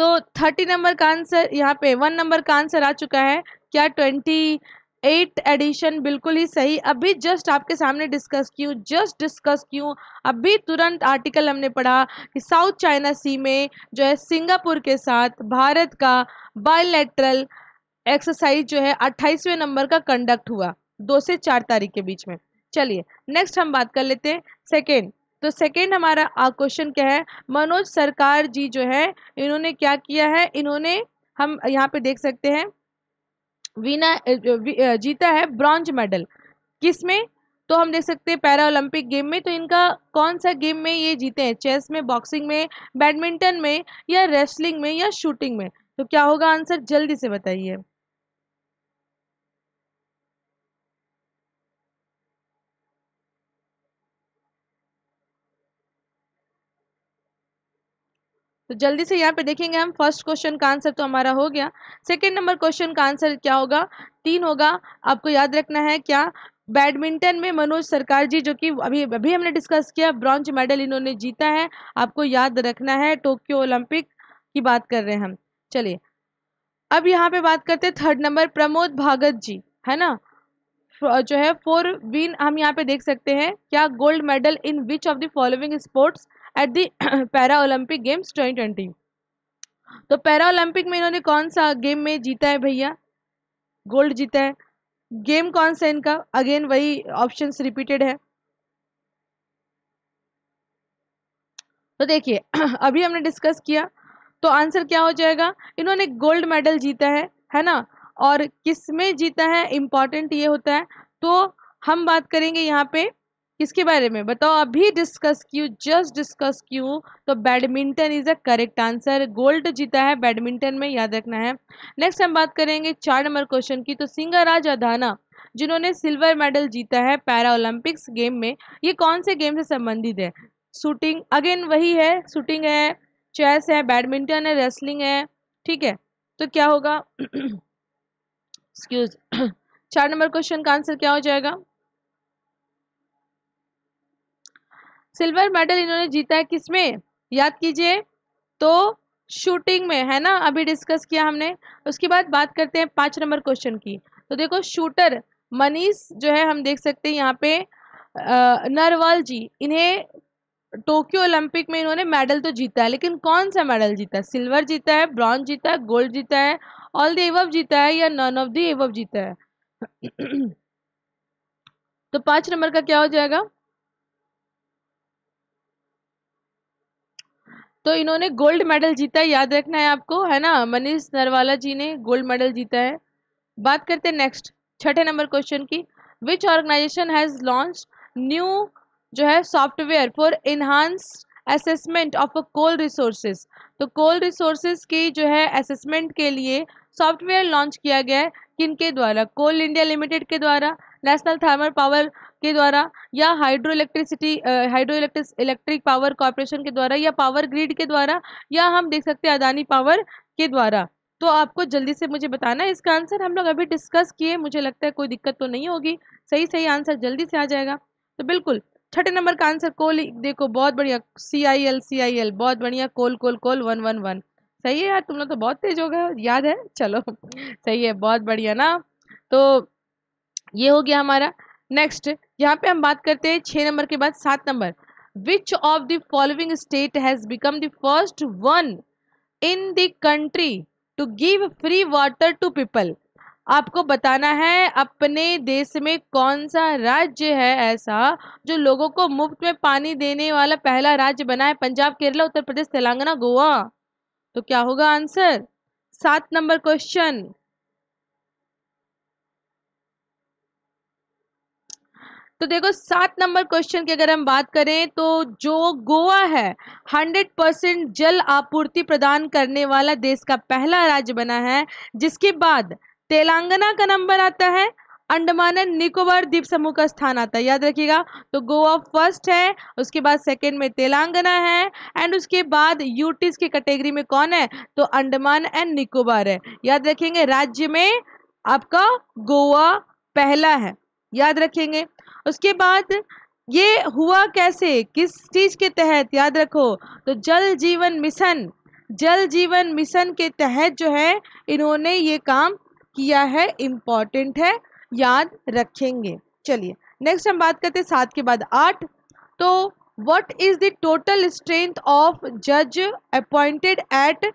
तो थर्टी नंबर का आंसर यहाँ पे वन नंबर का आंसर आ चुका है क्या ट्वेंटी एट एडिशन बिल्कुल ही सही अभी जस्ट आपके सामने डिस्कस क्यों जस्ट डिस्कस क्यों अभी तुरंत आर्टिकल हमने पढ़ा कि साउथ चाइना सी में जो है सिंगापुर के साथ भारत का बायोलेट्रल एक्सरसाइज जो है अट्ठाईसवें नंबर का कंडक्ट हुआ दो से चार तारीख के बीच में चलिए नेक्स्ट हम बात कर लेते हैं सेकेंड तो सेकेंड हमारा क्वेश्चन क्या है मनोज सरकार जी जो है इन्होंने क्या किया है इन्होंने हम यहाँ पे देख सकते हैं वीना जीता है ब्रॉन्ज मेडल किस में तो हम देख सकते हैं पैरा ओलंपिक गेम में तो इनका कौन सा गेम में ये जीते हैं चेस में बॉक्सिंग में बैडमिंटन में या रेसलिंग में या शूटिंग में तो क्या होगा आंसर जल्दी से बताइए तो जल्दी से यहाँ पे देखेंगे हम फर्स्ट क्वेश्चन का आंसर तो हमारा हो गया सेकेंड नंबर क्वेश्चन का आंसर क्या होगा तीन होगा आपको याद रखना है क्या बैडमिंटन में मनोज सरकार जी जो कि अभी अभी हमने डिस्कस किया ब्रॉन्ज मेडल इन्होंने जीता है आपको याद रखना है टोक्यो ओलंपिक की बात कर रहे हैं हम चलिए अब यहाँ पे बात करते हैं थर्ड नंबर प्रमोद भागत जी है ना जो है फोर विन हम यहाँ पे देख सकते हैं क्या gold medal in which of the following sports at the para Olympic games twenty तो पैरा ओलंपिक में इन्होंने कौन सा गेम में जीता है भैया गोल्ड जीता है गेम कौन सा इनका अगेन वही ऑप्शन रिपीटेड है तो देखिए अभी हमने डिस्कस किया तो आंसर क्या हो जाएगा इन्होंने गोल्ड मेडल जीता है है ना और किस में जीता है इम्पॉर्टेंट ये होता है तो हम बात करेंगे यहाँ पे किसके बारे में बताओ अभी discuss Q just discuss Q तो badminton is a correct answer gold जीता है बैडमिंटन में याद रखना है नेक्स्ट हम बात करेंगे चार नंबर क्वेश्चन की तो सिंगाराज अधाना जिन्होंने सिल्वर मेडल जीता है पैरा ओलंपिक्स गेम में ये कौन से गेम से संबंधित है शूटिंग अगेन वही है शूटिंग है चेस है बैडमिंटन है रेसलिंग है ठीक है तो क्या होगा एक्सक्यूज चार नंबर क्वेश्चन का आंसर क्या हो जाएगा सिल्वर मेडल इन्होंने जीता है किसमें याद कीजिए तो शूटिंग में है ना अभी डिस्कस किया हमने उसके बाद बात करते हैं पाँच नंबर क्वेश्चन की तो देखो शूटर मनीष जो है हम देख सकते हैं यहाँ पे नरवाल जी इन्हें टोक्यो ओलंपिक में इन्होंने मेडल तो जीता है लेकिन कौन सा मेडल जीता है सिल्वर जीता है ब्रॉन्ज जीता है गोल्ड जीता है ऑल दी एवव जीता है या नॉन ऑफ दी एवव जीता है तो पाँच नंबर का क्या हो जाएगा तो इन्होंने गोल्ड मेडल जीता है याद रखना है आपको है ना मनीष नरवाला जी ने गोल्ड मेडल जीता है बात करते हैं नेक्स्ट छठे नंबर क्वेश्चन की which organisation has launch new जो है software for enhance assessment of a coal resources तो कोल रिसोर्सेज की जो है असेसमेंट के लिए सॉफ्टवेयर लॉन्च किया गया है किनके द्वारा कोल इंडिया लिमिटेड के द्वारा नेशनल थर्मल पावर के द्वारा या hydro electricity hydro electric power corporation के द्वारा या पावर ग्रिड के द्वारा या हम देख सकते हैं अदानी पावर के द्वारा तो आपको जल्दी से मुझे बताना है इसका आंसर हम लोग अभी डिस्कस किए मुझे लगता है कोई दिक्कत तो नहीं होगी सही सही आंसर जल्दी से आ जाएगा तो बिल्कुल छठे नंबर का आंसर कोल देखो बहुत बढ़िया सी I L C I L बहुत बढ़िया coal coal coal one one one सही है यार तुम लोग तो बहुत तेज हो गए याद है चलो सही है बहुत बढ़िया ना तो ये हो गया हमारा नेक्स्ट यहाँ पे हम बात करते हैं छः नंबर के बाद सात number which of the following state has become the first one in the country to give free water to people आपको बताना है अपने देश में कौन सा राज्य है ऐसा जो लोगों को मुफ्त में पानी देने वाला पहला राज्य बना है पंजाब केरला उत्तर प्रदेश तेलंगाना गोवा तो क्या होगा आंसर सात नंबर क्वेश्चन तो देखो सात नंबर क्वेश्चन की अगर हम बात करें तो जो गोवा है 100 परसेंट जल आपूर्ति प्रदान करने वाला देश का पहला राज्य बना है जिसके बाद तेलंगाना का नंबर आता है अंडमान एंड निकोबार द्वीप समूह का स्थान आता है याद रखिएगा तो गोवा फर्स्ट है उसके बाद सेकंड में तेलंगाना है एंड उसके बाद यूटीज की कैटेगरी में कौन है तो अंडमान एंड निकोबार है याद रखेंगे राज्य में आपका गोवा पहला है याद रखेंगे उसके बाद ये हुआ कैसे किस चीज़ के तहत याद रखो तो जल जीवन मिशन जल जीवन मिशन के तहत जो है इन्होंने ये काम किया है इम्पॉर्टेंट है याद रखेंगे चलिए नेक्स्ट हम बात करते हैं सात के बाद आठ तो what is the total strength of जज appointed at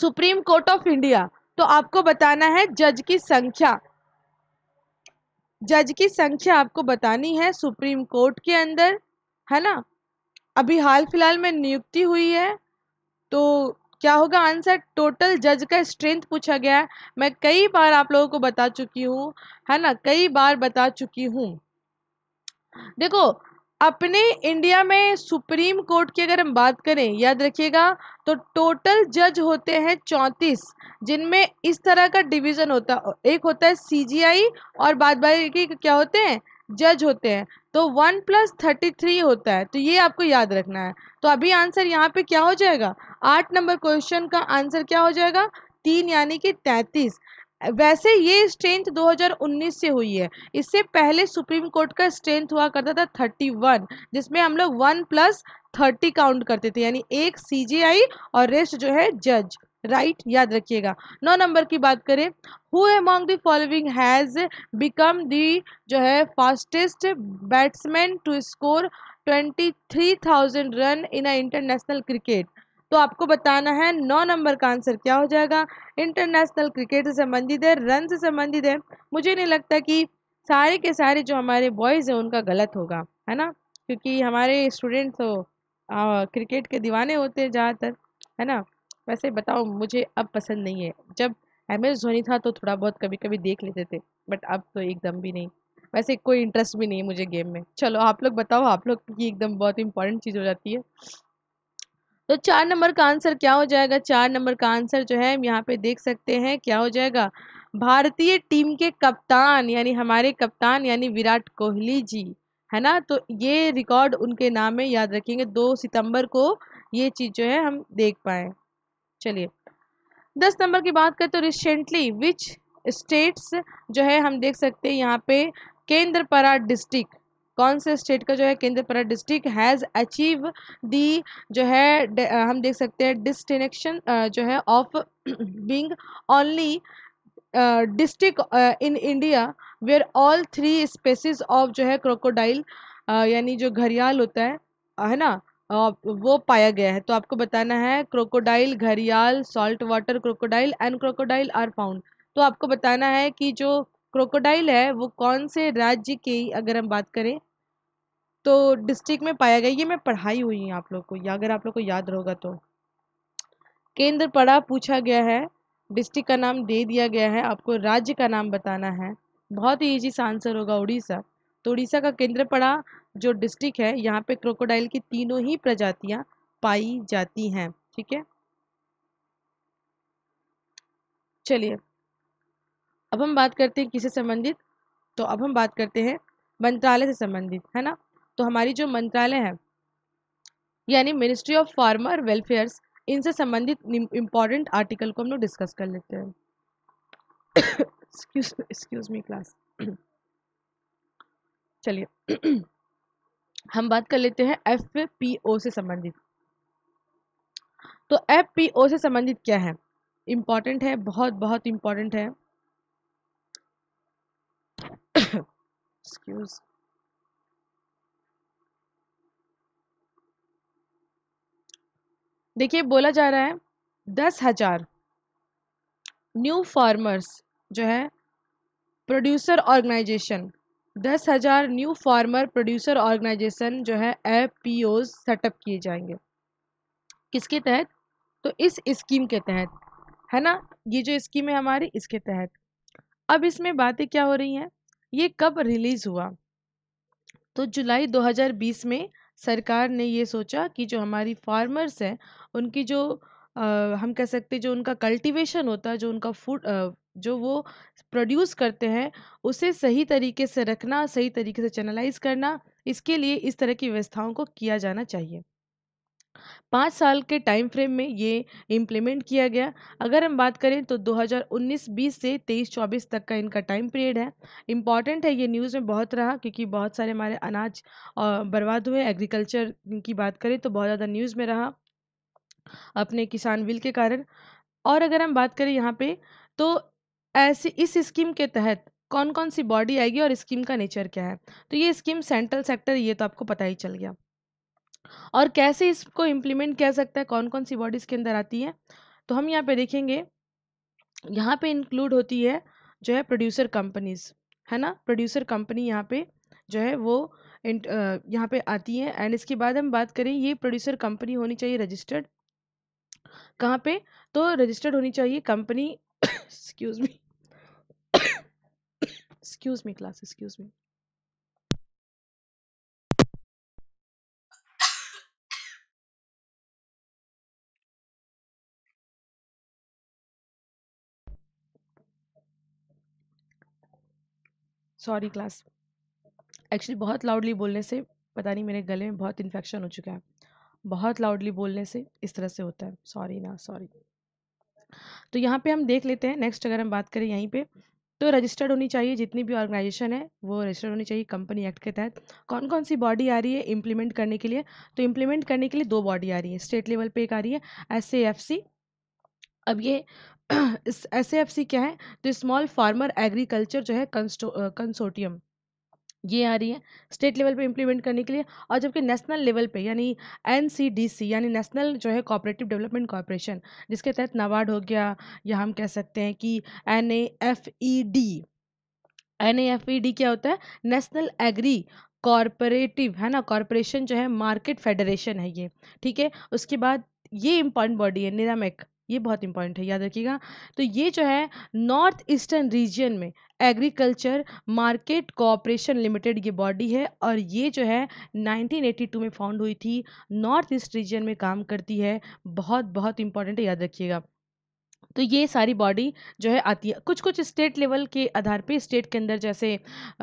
supreme court of India तो आपको बताना है जज की संख्या जज की संख्या आपको बतानी है सुप्रीम कोर्ट के अंदर है ना अभी हाल फिलहाल में नियुक्ति हुई है तो क्या होगा आंसर टोटल जज का स्ट्रेंथ पूछा गया है मैं कई बार आप लोगों को बता चुकी हूँ है ना कई बार बता चुकी हूँ देखो अपने इंडिया में सुप्रीम कोर्ट की अगर हम बात करें याद रखिएगा तो टोटल जज होते हैं चौंतीस जिनमें इस तरह का डिवीज़न होता एक होता है सीजीआई और बाद बाकी क्या होते हैं जज होते हैं तो वन प्लस थर्टी थ्री होता है तो ये आपको याद रखना है तो अभी आंसर यहाँ पे क्या हो जाएगा आठ नंबर क्वेश्चन का आंसर क्या हो जाएगा तीन यानी कि तैंतीस वैसे ये स्ट्रेंथ 2019 से हुई है इससे पहले सुप्रीम कोर्ट का स्ट्रेंथ हुआ करता था 31 जिसमें हम लोग वन प्लस थर्टी काउंट करते थे यानी एक सीजीआई और रेस्ट जो है जज राइट right, याद रखिएगा नौ नंबर की बात करें who among the following has become the जो है fastest batsman to score 23,000 run in a international cricket तो आपको बताना है नौ नंबर का आंसर क्या हो जाएगा इंटरनेशनल क्रिकेट से संबंधित है रन से संबंधित है मुझे नहीं लगता कि सारे के सारे जो हमारे बॉयज़ हैं उनका गलत होगा है ना क्योंकि हमारे स्टूडेंट तो क्रिकेट के दीवाने होते हैं ज़्यादातर है ना वैसे बताओ मुझे अब पसंद नहीं है जब एम एस धोनी था तो थोड़ा बहुत कभी कभी देख लेते थे बट अब तो एकदम भी नहीं वैसे कोई इंटरेस्ट भी नहीं है मुझे गेम में चलो आप लोग बताओ आप लोग की एकदम बहुत इंपॉर्टेंट चीज़ हो जाती है तो चार नंबर का आंसर क्या हो जाएगा चार नंबर का आंसर जो है हम यहाँ पे देख सकते हैं क्या हो जाएगा भारतीय टीम के कप्तान यानी हमारे कप्तान यानी विराट कोहली जी है ना तो ये रिकॉर्ड उनके नाम में याद रखेंगे दो सितंबर को ये चीज़ जो है हम देख पाए चलिए दस नंबर की बात करें तो रिसेंटली विच स्टेट्स जो है हम देख सकते हैं यहाँ पे केंद्रपरा डिस्ट्रिक्ट कौन से स्टेट का जो है केंद्र पर डिस्ट्रिक्ट हैज़ अचीव दी जो है हम देख सकते हैं डिस्टिनेक्शन जो है of being only district in India where all three species of जो है क्रोकोडाइल यानी जो घरियाल होता है है ना वो पाया गया है तो आपको बताना है crocodile gharial salt water crocodile and crocodile are found तो आपको बताना है कि जो क्रोकोडाइल है वो कौन से राज्य की अगर हम बात करें तो डिस्ट्रिक्ट में पाया गया ये मैं पढ़ाई हुई है आप लोग को या अगर आप लोग को याद रहोगा तो केंद्र पड़ा पूछा गया है डिस्ट्रिक्ट का नाम दे दिया गया है आपको राज्य का नाम बताना है बहुत ही ईजी आंसर होगा उड़ीसा तो उड़ीसा का केंद्र पड़ा जो डिस्ट्रिक्ट है यहाँ पे क्रोकोडाइल की तीनों ही प्रजातियाँ पाई जाती हैं ठीक है चलिए अब हम बात करते हैं किसे संबंधित तो अब हम बात करते हैं मंत्रालय से संबंधित है ना तो हमारी जो मंत्रालय है यानी मिनिस्ट्री ऑफ फार्मर वेलफेयर्स इनसे संबंधित इम्पॉर्टेंट आर्टिकल को हम लोग डिस्कस कर लेते हैं एक्सक्यूज मी क्लास चलिए हम बात कर लेते हैं एफ पी ओ से संबंधित तो एफ पी ओ से संबंधित क्या है इम्पॉर्टेंट है बहुत बहुत इम्पॉर्टेंट है एक्सक्यूज देखिए बोला जा रहा है दस हज़ार न्यू फार्मर्स जो है प्रोड्यूसर ऑर्गेनाइजेशन दस हज़ार न्यू फार्मर प्रोड्यूसर ऑर्गेनाइजेशन जो है एफ पी ओज सेटअप किए जाएंगे किसके तहत तो इस स्कीम के तहत है ना ये जो स्कीम है हमारी इसके तहत अब इसमें बातें क्या हो रही हैं ये कब रिलीज़ हुआ तो जुलाई 2020 में सरकार ने ये सोचा कि जो हमारी फार्मर्स हैं उनकी जो आ, हम कह सकते हैं जो उनका कल्टीवेशन होता है जो उनका फूड जो वो प्रोड्यूस करते हैं उसे सही तरीके से रखना सही तरीके से चैनलाइज करना इसके लिए इस तरह की व्यवस्थाओं को किया जाना चाहिए पाँच साल के टाइम फ्रेम में ये इम्प्लीमेंट किया गया अगर हम बात करें तो 2019-20 से 23-24 तक का इनका टाइम पीरियड है इम्पॉर्टेंट है ये न्यूज़ में बहुत रहा क्योंकि बहुत सारे हमारे अनाज बर्बाद हुए एग्रीकल्चर की बात करें तो बहुत ज़्यादा न्यूज़ में रहा अपने किसान बिल के कारण और अगर हम बात करें यहाँ पे तो ऐसे इस स्कीम के तहत कौन कौन सी बॉडी आएगी और स्कीम का नेचर क्या है तो ये स्कीम सेंट्रल सेक्टर ये तो आपको पता ही चल गया और कैसे इसको इम्प्लीमेंट किया सकता है कौन कौन सी बॉडीज़ के अंदर आती है तो हम यहाँ पे देखेंगे यहाँ पे इंक्लूड होती है जो है प्रोड्यूसर कंपनीज़ है ना प्रोड्यूसर कंपनी यहाँ पे जो है वो यहाँ पे आती है एंड इसके बाद हम बात करें ये प्रोड्यूसर कंपनी होनी चाहिए रजिस्टर्ड कहाँ पे तो रजिस्टर्ड होनी चाहिए company excuse me excuse me class excuse me sorry class actually बहुत लाउडली बोलने से पता नहीं मेरे गले में बहुत इन्फेक्शन हो चुका है बहुत लाउडली बोलने से इस तरह से होता है सॉरी ना सॉरी तो यहाँ पे हम देख लेते हैं नेक्स्ट अगर हम बात करें यहीं पे तो रजिस्टर्ड होनी चाहिए जितनी भी ऑर्गेनाइजेशन है वो रजिस्टर्ड होनी चाहिए कंपनी एक्ट के तहत कौन कौन सी बॉडी आ रही है इम्प्लीमेंट करने के लिए तो इम्प्लीमेंट करने के लिए दो बॉडी आ रही है स्टेट लेवल पे एक आ रही है एस अब ये एस एफ सी क्या है द स्मॉल फार्मर एग्रीकल्चर जो है कंसोटियम ये आ रही है स्टेट लेवल पे इम्प्लीमेंट करने के लिए और जबकि नेशनल लेवल पे यानी एनसीडीसी यानी नेशनल जो है कोऑपरेटिव डेवलपमेंट कॉरपोरेशन जिसके तहत नाबार्ड हो गया या हम कह सकते हैं कि एन एन e e क्या होता है नेशनल एग्री कॉरपोरेटिव है ना कॉरपोरेशन जो है मार्केट फेडरेशन है ये ठीक है उसके बाद ये इम्पॉर्टेंट बॉडी है निरामेक ये बहुत इंपॉर्टेंट है याद रखिएगा तो ये जो है नॉर्थ ईस्टर्न रीजन में एग्रीकल्चर मार्केट कोऑपरेशन लिमिटेड ये बॉडी है और ये जो है 1982 में फाउंड हुई थी नॉर्थ ईस्ट रीजन में काम करती है बहुत बहुत इंपॉर्टेंट है याद रखिएगा तो ये सारी बॉडी जो है आती है कुछ कुछ स्टेट लेवल के आधार पे स्टेट के अंदर जैसे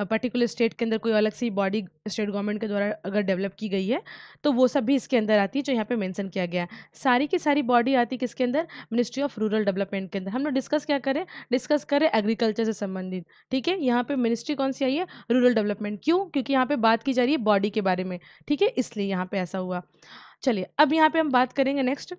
पर्टिकुलर स्टेट के अंदर कोई अलग सी बॉडी स्टेट गवर्नमेंट के द्वारा अगर डेवलप की गई है तो वो सब भी इसके अंदर आती है जो यहाँ पे मेंशन किया गया है सारी की सारी बॉडी आती है किसके अंदर मिनिस्ट्री ऑफ रूरल डेवलपमेंट के अंदर हम लोग डिस्कस क्या करें डिस्कस करें एग्रीकल्चर से संबंधित ठीक है यहाँ पर मिनिस्ट्री कौन सी आई है रूरल डेवलपमेंट क्यों क्योंकि यहाँ पर बात की जा रही है बॉडी के बारे में ठीक है इसलिए यहाँ पर ऐसा हुआ चलिए अब यहाँ पर हम बात करेंगे नेक्स्ट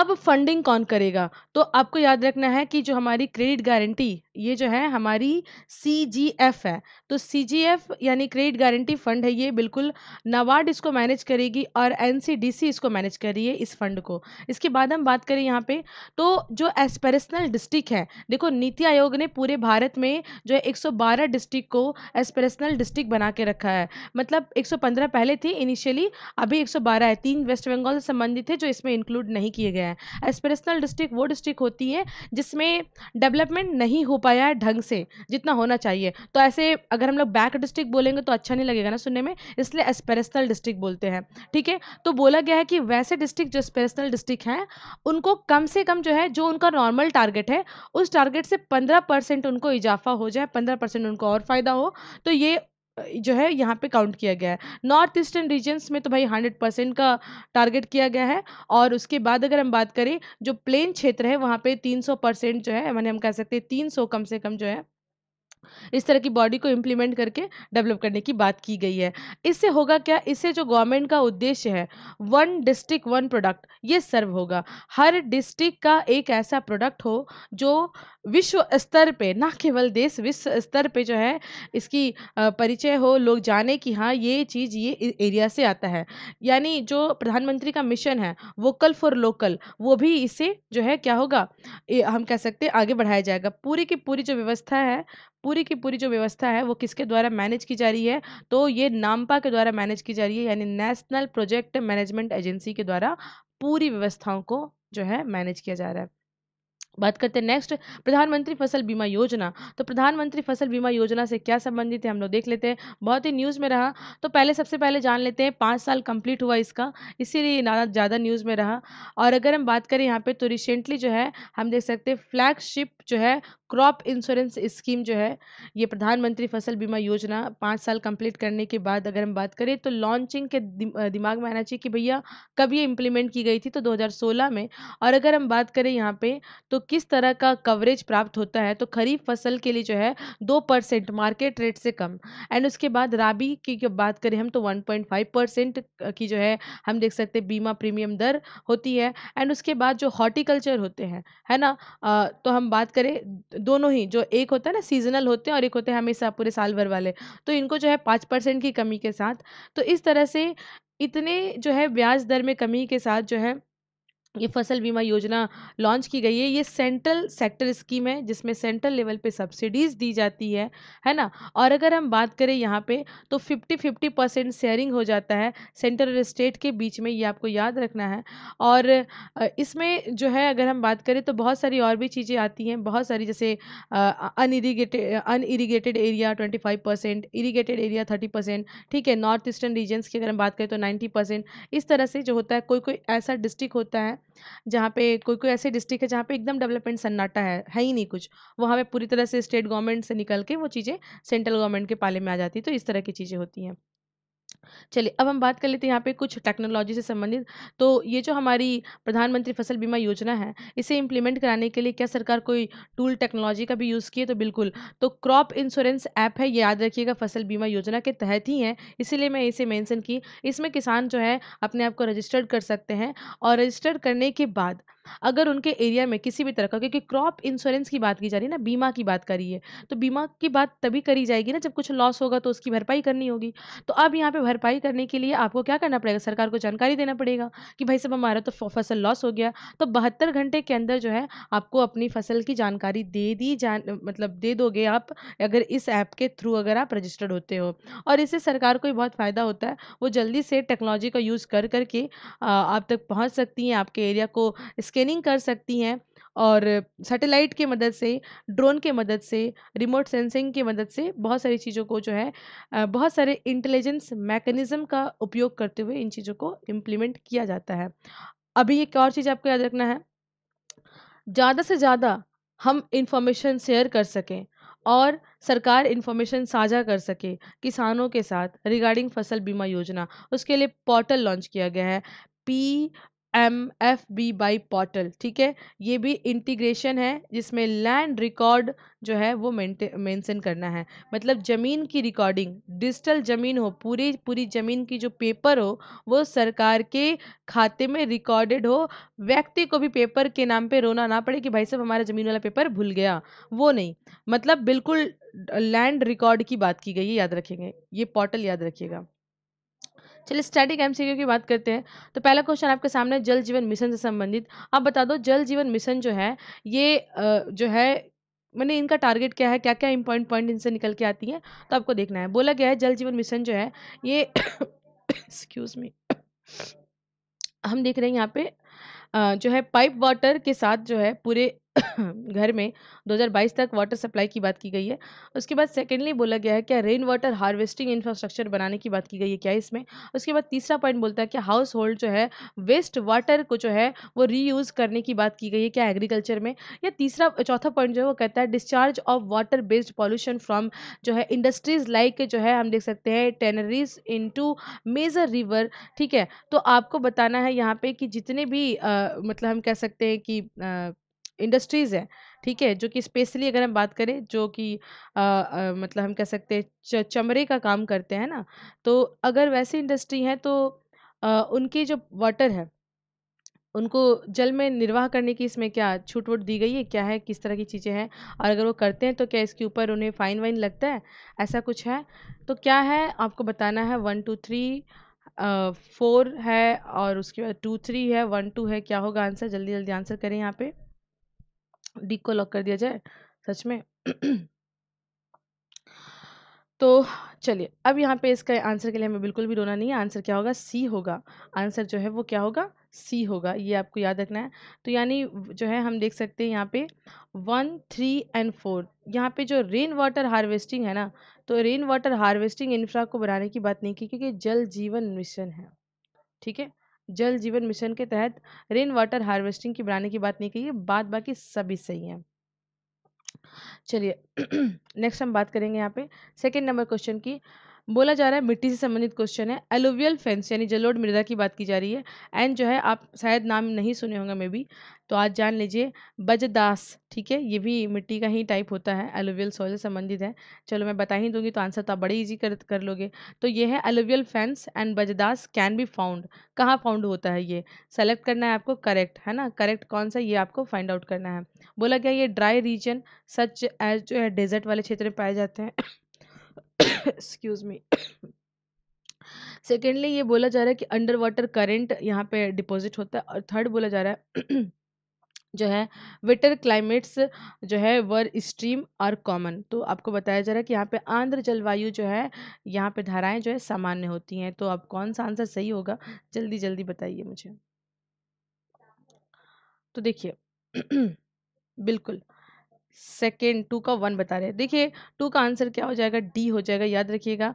अब फंडिंग कौन करेगा तो आपको याद रखना है कि जो हमारी क्रेडिट गारंटी ये जो है हमारी सी जी एफ है तो सी जी एफ यानी क्रेडिट गारंटी फंड है ये बिल्कुल नाबार्ड इसको मैनेज करेगी और एन सी डी सी इसको मैनेज कर रही है इस फंड को इसके बाद हम बात करें यहाँ पे तो जो एस्पेरेशनल डिस्ट्रिक्ट है देखो नीति आयोग ने पूरे भारत में जो है एक सौ बारह डिस्ट्रिक्ट को एस्पेरेशनल डिस्ट्रिक्ट बना के रखा है मतलब एक सौ पंद्रह पहले थी इनिशियली अभी एक सौ बारह है तीन वेस्ट बंगाल से संबंधित है जो इसमें इंक्लूड नहीं किए गए हैं एस्पेरेशनल डिस्ट्रिक्ट वो डिस्ट्रिक्ट होती है जिसमें डेवलपमेंट नहीं हो पाया है ढंग से जितना होना चाहिए तो ऐसे अगर हम लोग बैक डिस्ट्रिक्ट बोलेंगे तो अच्छा नहीं लगेगा ना सुनने में इसलिए एस्पेरेस्टल डिस्ट्रिक्ट बोलते हैं ठीक है तो बोला गया है कि वैसे डिस्ट्रिक्ट जो एस्पेरेस्टल डिस्ट्रिक्ट हैं उनको कम से कम जो है जो उनका नॉर्मल टारगेट है उस टारगेट से पंद्रह उनको इजाफा हो जाए पंद्रह उनको और फ़ायदा हो तो ये जो है यहाँ पे काउंट किया गया है नॉर्थ ईस्टर्न रीजन्स में तो भाई हंड्रेड परसेंट का टारगेट किया गया है और उसके बाद अगर हम बात करें जो प्लेन क्षेत्र है वहाँ पे तीन सौ परसेंट जो है मैंने हम कह सकते हैं तीन सौ कम से कम जो है इस तरह की बॉडी को इम्प्लीमेंट करके डेवलप करने की बात की गई है इससे होगा क्या इससे जो गवर्नमेंट का उद्देश्य है वन डिस्ट्रिक्ट वन प्रोडक्ट ये सर्व होगा हर डिस्ट्रिक्ट का एक ऐसा प्रोडक्ट हो जो विश्व स्तर पे ना केवल देश विश्व स्तर पे जो है इसकी परिचय हो लोग जाने कि हाँ ये चीज़ ये एरिया से आता है यानी जो प्रधानमंत्री का मिशन है वोकल फॉर लोकल वो भी इसे जो है क्या होगा हम कह सकते हैं आगे बढ़ाया जाएगा पूरी की पूरी जो व्यवस्था है पूरी की पूरी जो व्यवस्था है वो किसके द्वारा मैनेज की जा रही है तो ये नामपा के द्वारा मैनेज की जा रही है यानी नेशनल प्रोजेक्ट मैनेजमेंट एजेंसी के द्वारा पूरी व्यवस्थाओं को जो है मैनेज किया जा रहा है बात करते हैं नेक्स्ट प्रधानमंत्री फसल बीमा योजना तो प्रधानमंत्री फसल बीमा योजना से क्या संबंधित है हम लोग देख लेते हैं बहुत ही न्यूज़ में रहा तो पहले सबसे पहले जान लेते हैं पाँच साल कंप्लीट हुआ इसका इसीलिए ज़्यादा न्यूज़ में रहा और अगर हम बात करें यहाँ पे तो रिसेंटली जो है हम देख सकते हैं फ्लैगशिप जो है क्रॉप इंश्योरेंस स्कीम जो है ये प्रधानमंत्री फसल बीमा योजना पाँच साल कंप्लीट करने के बाद अगर हम बात करें तो लॉन्चिंग के दिमाग में आना चाहिए कि भैया कब ये इम्प्लीमेंट की गई थी तो 2016 में और अगर हम बात करें यहाँ पे तो किस तरह का कवरेज प्राप्त होता है तो खरीफ फसल के लिए जो है दो परसेंट मार्केट रेट से कम एंड उसके बाद राबी की बात करें हम तो वन पॉइंट फाइव परसेंट की जो है हम देख सकते हैं बीमा प्रीमियम दर होती है एंड उसके बाद जो हॉर्टिकल्चर होते हैं है ना आ, तो हम बात करें दोनों ही जो एक होता है ना सीजनल होते हैं और एक होते हैं हमेशा पूरे साल भर वाले तो इनको जो है पाँच परसेंट की कमी के साथ तो इस तरह से इतने जो है ब्याज दर में कमी के साथ जो है ये फसल बीमा योजना लॉन्च की गई है ये सेंट्रल सेक्टर स्कीम है जिसमें सेंट्रल लेवल पे सब्सिडीज़ दी जाती है है ना और अगर हम बात करें यहाँ पे तो 50 50 परसेंट शेयरिंग हो जाता है सेंट्रल और स्टेट के बीच में ये आपको याद रखना है और इसमें जो है अगर हम बात करें तो बहुत सारी और भी चीज़ें आती हैं बहुत सारी जैसे unirrigated unirrigated area twenty five percent irrigated area thirty percent ठीक है नॉर्थ ईस्टर्न रीजन्स की अगर हम बात करें तो नाइन्टी परसेंट इस तरह से जो होता है कोई कोई ऐसा डिस्ट्रिक्ट होता है जहाँ पे कोई कोई ऐसे डिस्ट्रिक्ट है जहाँ पे एकदम डेवलपमेंट सन्नाटा है है ही नहीं कुछ वहाँ पे पूरी तरह से स्टेट गवर्नमेंट से निकल के वो चीज़ें सेंट्रल गवर्नमेंट के पाले में आ जाती है तो इस तरह की चीज़ें होती हैं चलिए अब हम बात कर लेते हैं यहाँ पे कुछ टेक्नोलॉजी से संबंधित तो ये जो हमारी प्रधानमंत्री फसल बीमा योजना है इसे इम्प्लीमेंट कराने के लिए क्या सरकार कोई टूल टेक्नोलॉजी का भी यूज़ किए तो बिल्कुल तो क्रॉप इंश्योरेंस ऐप है याद रखिएगा फसल बीमा योजना के तहत ही है इसीलिए मैं इसे मैंसन की इसमें किसान जो है अपने आप को रजिस्टर्ड कर सकते हैं और रजिस्टर्ड करने के बाद अगर उनके एरिया में किसी भी तरह का क्योंकि क्रॉप इंश्योरेंस की बात की जा रही है ना बीमा की बात करी है तो बीमा की बात तभी करी जाएगी ना जब कुछ लॉस होगा तो उसकी भरपाई करनी होगी तो अब यहाँ पे भरपाई करने के लिए आपको क्या करना पड़ेगा सरकार को जानकारी देना पड़ेगा कि भाई सब हमारा तो फसल लॉस हो गया तो बहत्तर घंटे के अंदर जो है आपको अपनी फसल की जानकारी दे दी जान मतलब दे दोगे आप अगर इस ऐप के थ्रू अगर आप रजिस्टर्ड होते हो और इससे सरकार को भी बहुत फ़ायदा होता है वो जल्दी से टेक्नोलॉजी का यूज़ कर करके आप तक पहुँच सकती हैं आपके एरिया को स्कैनिंग कर सकती हैं और सैटेलाइट के मदद से ड्रोन के मदद से रिमोट सेंसिंग की मदद से बहुत सारी चीज़ों को जो है बहुत सारे इंटेलिजेंस मैकेनिज़्म का उपयोग करते हुए इन चीज़ों को इम्प्लीमेंट किया जाता है अभी एक और चीज़ आपको याद रखना है ज़्यादा से ज़्यादा हम इंफॉर्मेशन शेयर कर सकें और सरकार इन्फॉर्मेशन साझा कर सके किसानों के साथ रिगार्डिंग फसल बीमा योजना उसके लिए पोर्टल लॉन्च किया गया है P M F B Y portal ठीक है ये भी इंटीग्रेशन है जिसमें लैंड रिकॉर्ड जो है वो मेंशन करना है मतलब ज़मीन की रिकॉर्डिंग डिजिटल ज़मीन हो पूरी पूरी ज़मीन की जो पेपर हो वो सरकार के खाते में रिकॉर्डेड हो व्यक्ति को भी पेपर के नाम पे रोना ना पड़े कि भाई साहब हमारा ज़मीन वाला पेपर भूल गया वो नहीं मतलब बिल्कुल लैंड रिकॉर्ड की बात की गई है याद रखेंगे ये पोर्टल याद रखिएगा चलिए स्टैटिक एमसीक्यू की बात करते हैं तो पहला क्वेश्चन आपके सामने जल जीवन मिशन से संबंधित आप बता दो जल जीवन मिशन जो है ये जो है मैंने इनका टारगेट क्या है क्या क्या इम्पॉर्टेंट पॉइंट इनसे निकल के आती है तो आपको देखना है बोला गया है जल जीवन मिशन जो है ये एक्सक्यूज मी हम देख रहे हैं यहाँ पे जो है पाइप वाटर के साथ जो है पूरे घर में 2022 तक वाटर सप्लाई की बात की गई है उसके बाद सेकेंडली बोला गया है क्या रेन वाटर हार्वेस्टिंग इंफ्रास्ट्रक्चर बनाने की बात की गई है क्या इसमें उसके बाद तीसरा पॉइंट बोलता है कि हाउस होल्ड जो है वेस्ट वाटर को जो है वो रीयूज़ करने की बात की गई है क्या एग्रीकल्चर में या तीसरा चौथा पॉइंट जो है वो कहता है discharge of water based pollution from जो है इंडस्ट्रीज़ लाइक जो है हम देख सकते हैं टेनरीज इन मेजर रिवर ठीक है तो आपको बताना है यहाँ पर कि जितने भी आ, मतलब हम कह सकते हैं कि आ, इंडस्ट्रीज़ है ठीक है जो कि स्पेशली अगर हम बात करें जो कि मतलब हम कह सकते हैं चमड़े का काम करते हैं ना तो अगर वैसी इंडस्ट्री है तो अ, उनकी जो वाटर है उनको जल में निर्वाह करने की इसमें क्या छूट वूट दी गई है क्या है किस तरह की चीज़ें हैं और अगर वो करते हैं तो क्या इसके ऊपर उन्हें फ़ाइन वाइन लगता है ऐसा कुछ है तो क्या है आपको बताना है वन टू थ्री फोर है और उसके बाद टू थ्री है वन टू है क्या होगा आंसर जल्दी जल्दी आंसर करें यहाँ पे डी को लॉक कर दिया जाए सच में तो चलिए अब यहाँ पे इसका आंसर के लिए हमें बिल्कुल भी रोना नहीं है आंसर क्या होगा सी होगा आंसर जो है वो क्या होगा सी होगा ये आपको याद रखना है तो यानी जो है हम देख सकते हैं यहाँ पे वन थ्री एंड फोर यहाँ पे जो रेन वाटर हार्वेस्टिंग है ना तो रेन वाटर हार्वेस्टिंग इंफ्रा को बनाने की बात नहीं की क्योंकि जल जीवन मिशन है ठीक है जल जीवन मिशन के तहत रेन वाटर हार्वेस्टिंग की बढ़ाने की बात नहीं कही है बात बाकी सभी सही है चलिए नेक्स्ट हम बात करेंगे यहाँ पे सेकेंड नंबर क्वेश्चन की बोला जा रहा है मिट्टी से संबंधित क्वेश्चन है एलोवियल फेंस यानी जलोढ़ मृदा की बात की जा रही है एंड जो है आप शायद नाम नहीं सुने होंगे मे भी तो आज जान लीजिए बजदास ठीक है ये भी मिट्टी का ही टाइप होता है एलोवियल सॉइल से संबंधित है चलो मैं बता ही दूंगी तो आंसर तो आप बड़े ईजी कर कर लोगे तो ये है alluvial fans and bajadas can be found कहाँ फाउंड होता है ये सेलेक्ट करना है आपको करेक्ट है ना करेक्ट कौन सा ये आपको फाइंड आउट करना है बोला गया ये ड्राई रीजन सच एज जो है डेजर्ट वाले क्षेत्र में पाए जाते हैं एक्सक्यूज़ मी सेकेंडली ये बोला जा रहा है कि अंडर वाटर करेंट यहाँ पे डिपॉजिट होता है और थर्ड बोला जा रहा है जो है विटर क्लाइमेट्स जो है वर स्ट्रीम और कॉमन तो आपको बताया जा रहा है कि यहाँ पे आंध्र जलवायु जो है यहाँ पे धाराएं जो है सामान्य होती हैं तो आप कौन सा आंसर सही होगा जल्दी जल्दी बताइए मुझे तो देखिए बिल्कुल सेकेंड टू का वन बता रहे हैं देखिए टू का आंसर क्या हो जाएगा डी हो जाएगा याद रखिएगा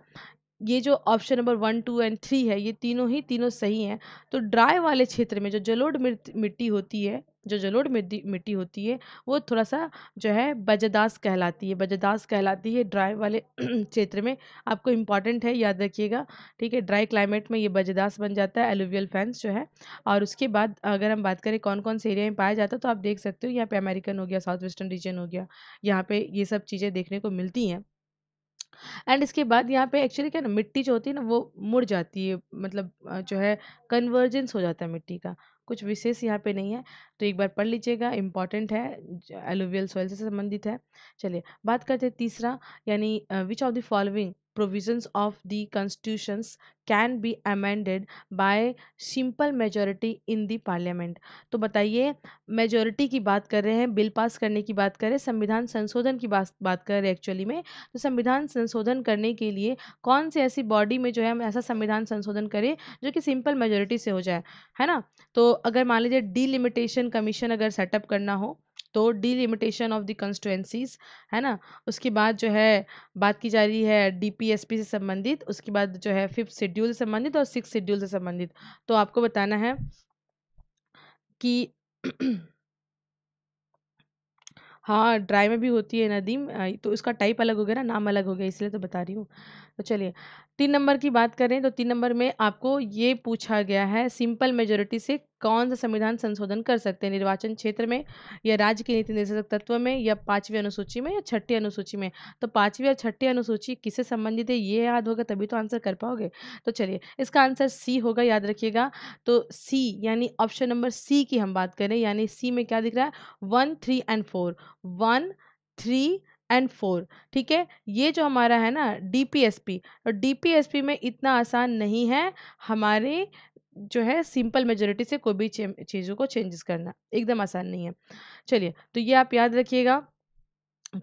ये जो option number one two and three है ये तीनों ही तीनों सही हैं तो ड्राई वाले क्षेत्र में जो जलोड मिट्टी होती है जो जलोड मिट्टी होती है वो थोड़ा सा जो है बजदास कहलाती है बजदास कहलाती है ड्राई वाले क्षेत्र में आपको इम्पॉर्टेंट है याद रखिएगा ठीक है ड्राई क्लाइमेट में ये बजदास बन जाता है एलुवियल फैंस जो है और उसके बाद अगर हम बात करें कौन कौन से एरिया में पाया जाता है तो आप देख सकते हो यहाँ पे अमेरिकन हो गया साउथ वेस्टर्न रीजन हो गया यहाँ पे ये सब चीज़ें देखने को मिलती हैं एंड इसके बाद यहाँ पे एक्चुअली क्या ना मिट्टी जो होती है ना वो मुड़ जाती है मतलब जो है कन्वर्जेंस हो जाता है मिट्टी का कुछ विशेष यहाँ पे नहीं है तो एक बार पढ़ लीजिएगा इंपॉर्टेंट है एलोवियल सॉइल से संबंधित है चलिए बात करते हैं तीसरा यानी which of the following provisions of the constitutions can be amended by simple majority in the parliament तो बताइए मेजोरिटी की बात कर रहे हैं बिल पास करने की बात कर रहे हैं संविधान संशोधन की बात बात कर रहे हैं एक्चुअली में तो संविधान संशोधन करने के लिए कौन सी ऐसी बॉडी में जो है हम ऐसा संविधान संशोधन करें जो कि सिंपल मेजोरिटी से हो जाए है ना तो अगर मान लीजिए डीलिमिटेशन कमीशन अगर सेटअप करना हो तो डीलिमिटेशन ऑफ द कंस्टिट्यूंसीज है ना उसके बाद जो है बात की जा रही है डीपीएसपी से संबंधित उसके बाद जो है फिफ्थ शेड्यूल से संबंधित और सिक्स शेड्यूल से संबंधित तो आपको बताना है कि हाँ ड्राई में भी होती है नदीम तो उसका टाइप अलग हो गया ना नाम अलग हो गया इसलिए तो बता रही हूँ तो चलिए तीन नंबर की बात करें तो तीन नंबर में आपको ये पूछा गया है सिंपल मेजोरिटी से कौन सा संविधान संशोधन कर सकते हैं निर्वाचन क्षेत्र में या राज्य के नीति निर्देशक तत्व में या पांचवी अनुसूची में या छठी अनुसूची में तो पांचवी और छठी अनुसूची किससे संबंधित है ये याद होगा तभी तो आंसर कर पाओगे तो चलिए इसका आंसर सी होगा याद रखिएगा तो सी यानी ऑप्शन नंबर सी की हम बात करें यानी सी में क्या दिख रहा है one three and four one three and four ठीक है ये जो हमारा है ना डीपीएसपी और डीपीएसपी में इतना आसान नहीं है हमारे जो है सिंपल मेजोरिटी से कोई भी चीज़ों को चेंजेस करना एकदम आसान नहीं है चलिए तो ये आप याद रखिएगा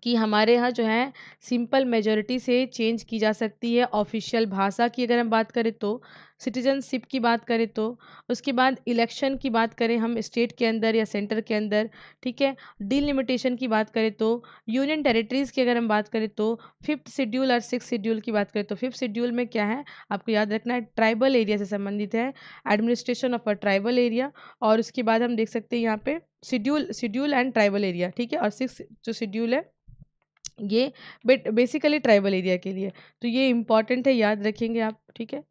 कि हमारे यहाँ जो है सिंपल मेजोरिटी से चेंज की जा सकती है ऑफिशियल भाषा की अगर हम बात करें तो सिटीजनशिप की बात करें तो उसके बाद इलेक्शन की बात करें हम स्टेट के अंदर या सेंटर के अंदर ठीक है डिलिमिटेशन की बात करें तो यूनियन टेरिटरीज़ की अगर हम बात करें तो फिफ्थ शेड्यूल और सिक्स शेड्यूल की बात करें तो फिफ्थ शेड्यूल में क्या है आपको याद रखना है ट्राइबल एरिया से संबंधित है administration of a tribal area और उसके बाद हम देख सकते हैं यहाँ पे schedule schedule and tribal area ठीक है और सिक्स जो शेड्यूल है ये बेसिकली ट्राइबल एरिया के लिए तो ये इम्पॉर्टेंट है याद रखेंगे आप ठीक है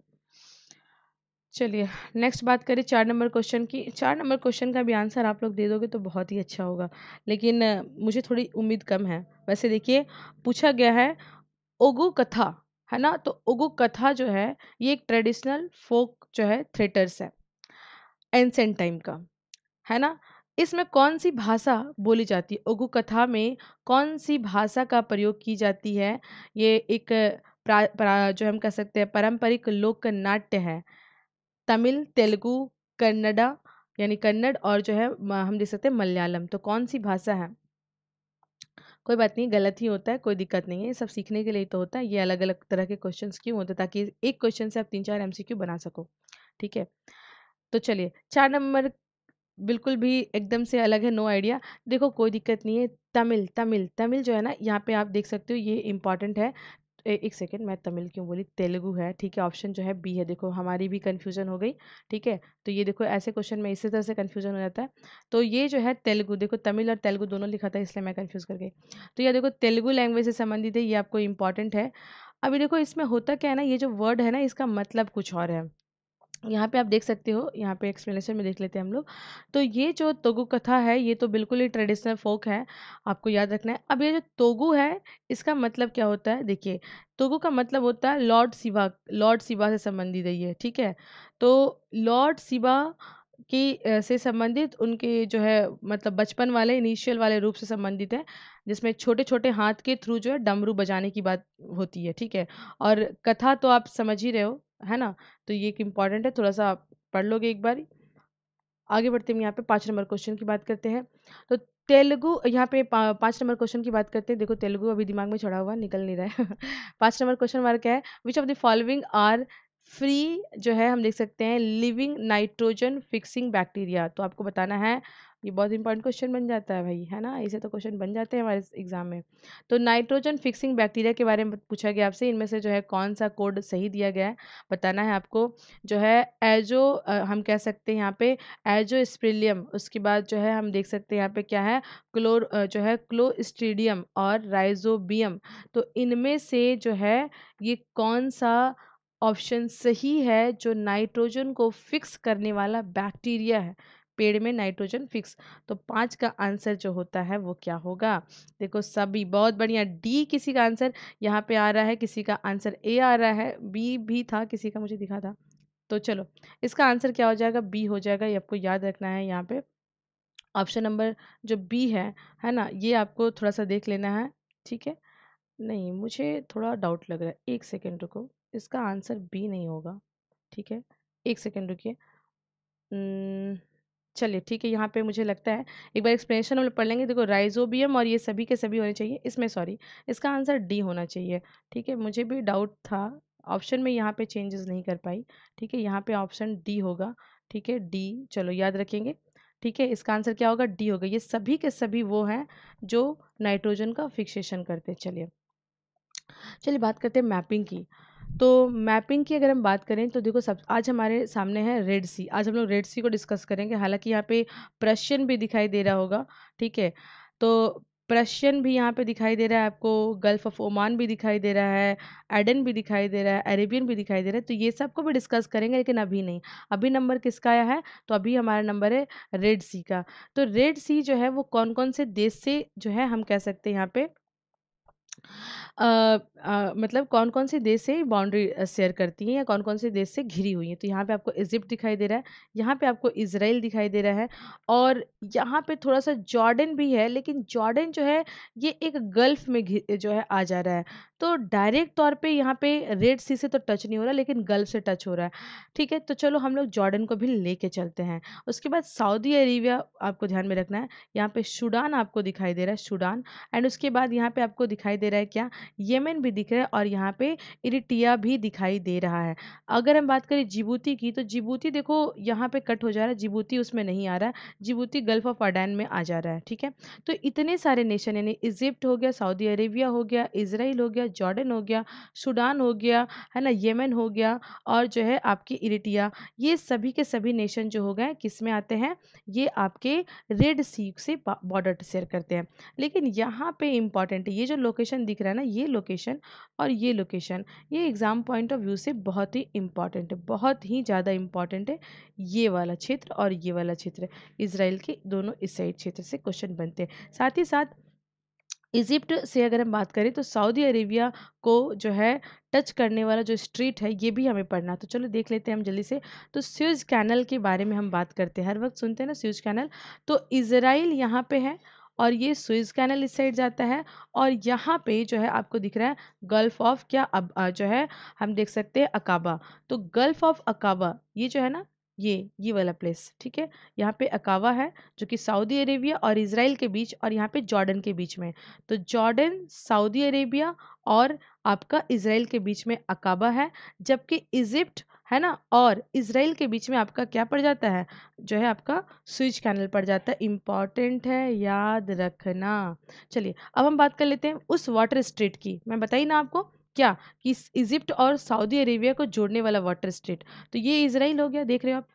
चलिए नेक्स्ट बात करें चार नंबर क्वेश्चन की चार नंबर क्वेश्चन का भी आंसर आप लोग दे दोगे तो बहुत ही अच्छा होगा लेकिन मुझे थोड़ी उम्मीद कम है वैसे देखिए पूछा गया है ओगो कथा है ना तो ओगो कथा जो है ये एक ट्रेडिशनल फोक जो है थिएटर्स है एंसेंट टाइम का है ना इसमें कौन सी भाषा बोली जाती है ओगो कथा में कौन सी भाषा का प्रयोग की जाती है ये एक प्रा, प्रा, जो हम कह सकते हैं पारंपरिक लोक नाट्य है तमिल तेलुगु कन्नडा यानी कन्नड़ और जो है हम देख सकते हैं मलयालम तो कौन सी भाषा है कोई बात नहीं गलत ही होता है कोई दिक्कत नहीं है ये सब सीखने के लिए तो होता है ये अलग अलग तरह के क्वेश्चन क्यों होते हैं ताकि एक क्वेश्चन से आप तीन चार एमसीक्यू बना सको ठीक है तो चलिए चार नंबर बिल्कुल भी एकदम से अलग है नो आइडिया देखो कोई दिक्कत नहीं है तमिल तमिल तमिल जो है ना यहाँ पे आप देख सकते हो ये इम्पॉर्टेंट है एक सेकेंड मैं तमिल क्यों बोली तेलुगु है ठीक है ऑप्शन जो है बी है देखो हमारी भी कन्फ्यूजन हो गई ठीक है तो ये देखो ऐसे क्वेश्चन में इसी तरह से कन्फ्यूजन हो जाता है तो ये जो है तेलुगु देखो तमिल और तेलुगु दोनों लिखा था इसलिए मैं कन्फ्यूज़ कर गई तो यह देखो तेलुगु लैंग्वेज से संबंधित है ये आपको इंपॉर्टेंट है अभी देखो इसमें होता क्या है ना ये जो वर्ड है ना इसका मतलब कुछ और है यहाँ पे आप देख सकते हो यहाँ पे एक्सप्लेनेशन में देख लेते हैं हम लोग तो ये जो तोगु कथा है ये तो बिल्कुल ही ट्रेडिशनल फोक है आपको याद रखना है अब ये जो तोगु है इसका मतलब क्या होता है देखिए तोगु का मतलब होता है लॉर्ड शिवा लॉर्ड शिवा से संबंधित है ये ठीक है तो लॉर्ड शिवा की से संबंधित उनके जो है मतलब बचपन वाले इनिशियल वाले रूप से संबंधित है जिसमें छोटे छोटे हाथ के थ्रू जो है डमरू बजाने की बात होती है ठीक है और कथा तो आप समझ ही रहे हो है ना तो ये एक इम्पॉर्टेंट है थोड़ा सा आप पढ़ लोगे एक बार आगे बढ़ते हैं यहाँ पे पाँच नंबर क्वेश्चन की बात करते हैं तो तेलुगु यहाँ पे पाँच नंबर क्वेश्चन की बात करते हैं देखो तेलुगु अभी दिमाग में चढ़ा हुआ निकल नहीं रहा है पाँच नंबर क्वेश्चन हमारा क्या है which of the following are free जो है हम देख सकते हैं लिविंग नाइट्रोजन फिक्सिंग बैक्टीरिया तो आपको बताना है ये बहुत इंपॉर्टेंट क्वेश्चन बन जाता है भाई है ना ऐसे तो क्वेश्चन बन जाते हैं हमारे एग्जाम में तो नाइट्रोजन फिक्सिंग बैक्टीरिया के बारे में पूछा गया आपसे इनमें से जो है कौन सा कोड सही दिया गया है बताना है आपको जो है एजो हम कह सकते हैं यहाँ पे एजो स्प्रिलियम उसके बाद जो है हम देख सकते हैं यहाँ पे क्या है क्लोर जो है क्लोस्ट्रीडियम और राइजोबियम तो इनमें से जो है ये कौन सा ऑप्शन सही है जो नाइट्रोजन को फिक्स करने वाला बैक्टीरिया है पेड़ में नाइट्रोजन फिक्स तो पाँच का आंसर जो होता है वो क्या होगा देखो सभी बहुत बढ़िया डी किसी का आंसर यहाँ पे आ रहा है किसी का आंसर ए आ रहा है बी भी था किसी का मुझे दिखा था तो चलो इसका आंसर क्या हो जाएगा बी हो जाएगा ये आपको याद रखना है यहाँ पे ऑप्शन नंबर जो बी है है ना ये आपको थोड़ा सा देख लेना है ठीक है नहीं मुझे थोड़ा डाउट लग रहा है एक सेकेंड रुको इसका आंसर बी नहीं होगा ठीक है एक सेकेंड रुकिए चलिए ठीक है यहाँ पे मुझे लगता है एक बार एक्सप्लेनेशन हम लोग पढ़ लेंगे देखो राइजोबियम और ये सभी के सभी होने चाहिए इसमें सॉरी इसका आंसर डी होना चाहिए ठीक है मुझे भी डाउट था ऑप्शन में यहाँ पे चेंजेस नहीं कर पाई ठीक है यहाँ पे ऑप्शन डी होगा ठीक है डी चलो याद रखेंगे ठीक है इसका आंसर क्या होगा डी होगा ये सभी के सभी वो हैं जो नाइट्रोजन का फिक्सेशन करते चलिए चलिए बात करते हैं मैपिंग की तो मैपिंग की अगर हम बात करें तो देखो सब आज हमारे सामने है रेड सी आज हम लोग रेड सी को डिस्कस करेंगे हालांकि यहाँ पे प्रशियन भी दिखाई दे रहा होगा ठीक है तो प्रशियन भी यहाँ पे दिखाई दे रहा है आपको गल्फ ऑफ ओमान भी दिखाई दे रहा है एडन भी दिखाई दे रहा है अरेबियन भी दिखाई दे रहा है तो ये सब को भी डिस्कस करेंगे लेकिन अभी नहीं अभी नंबर किसका आया है तो अभी हमारा नंबर है रेड सी का तो रेड सी जो है वो कौन कौन से देश से जो है हम कह सकते हैं यहाँ पर आ, आ, मतलब कौन-कौन से देश से बाउंड्री शेयर करती हैं या कौन-कौन से देश से घिरी हुई हैं। तो यहाँ पे आपको इजिप्ट दिखाई दे रहा है, यहाँ पे आपको इसराइल दिखाई दे रहा है और यहाँ पे थोड़ा-सा जॉर्डन भी है, लेकिन जॉर्डन जो है ये एक गल्फ़ में घि जो है आ जा रहा है। तो डायरेक्ट तौर पे यहाँ पे रेड सी से तो टच नहीं हो रहा, लेकिन गल्फ़ से टच हो रहा है। ठीक है, तो चलो हम लोग जॉर्डन को भी लेके चलते हैं। उसके बाद सऊदी अरेबिया आपको ध्यान में रखना है, यहाँ पे सूडान आपको दिखाई दे रहा है सूडान एंड उसके बाद यहाँ पे आपको दिखाई दे रहा है क्या येमेन भी दिख रहा है और यहाँ पे इरिटिया भी दिखाई दे रहा है अगर हम बात करें जिबूती की तो जिबूती देखो यहाँ पे कट हो जा रहा है जिबूती उसमें नहीं आ रहा है जिबूती गल्फ ऑफ अडैन में आ जा रहा है ठीक है तो इतने सारे नेशन यानी इजिप्ट हो गया सऊदी अरेबिया हो गया इसराइल हो गया जॉर्डन हो गया सूडान हो गया है ना येमेन हो गया और जो है आपकी इरिटिया ये सभी के सभी नेशन जो हो गए किस में आते हैं ये आपके रेड सी से बॉर्डर शेयर करते हैं लेकिन यहाँ पे इम्पॉर्टेंट ये जो लोकेशन लोकेशन दिख रहा है ना ये लोकेशन और ये लोकेशन ये एग्ज़ाम पॉइंट ऑफ व्यू से बहुत ही इंपॉर्टेंट है बहुत ही ज़्यादा इंपॉर्टेंट है ये वाला क्षेत्र और ये वाला क्षेत्र इसराइल के दोनों इस साइड क्षेत्र से क्वेश्चन बनते हैं साथ ही साथ इजिप्ट से अगर हम बात करें तो सऊदी अरेबिया को जो है टच करने वाला जो स्ट्रीट है ये भी हमें पढ़ना तो चलो देख लेते हैं हम जल्दी से तो स्यूज कैनल के बारे में हम बात करते हैं हर वक्त सुनते हैं ना स्यूज कैनल तो इसराइल यहाँ पे है और ये स्विज कैनल इस साइड जाता है और यहाँ पे जो है आपको दिख रहा है गल्फ ऑफ क्या अब जो है हम देख सकते हैं अकाबा तो गल्फ ऑफ अकाबा ये जो है ना ये ये वाला प्लेस ठीक है यहाँ पे अकावा है जो कि सऊदी अरेबिया और इसराइल के बीच और यहाँ पे जॉर्डन के बीच में तो जॉर्डन सऊदी अरेबिया और आपका इसराइल के बीच में अकाबा है जबकि इजिप्ट है ना और इसराइल के बीच में आपका क्या पड़ जाता है जो है आपका स्विच कैनल पड़ जाता है इम्पॉर्टेंट है याद रखना चलिए अब हम बात कर लेते हैं उस वाटर स्ट्रीट की मैं बताई ना आपको क्या कि इजिप्ट और सऊदी अरेबिया को जोड़ने वाला वाटर स्ट्रीट तो ये इसराइल हो गया देख रहे हो आप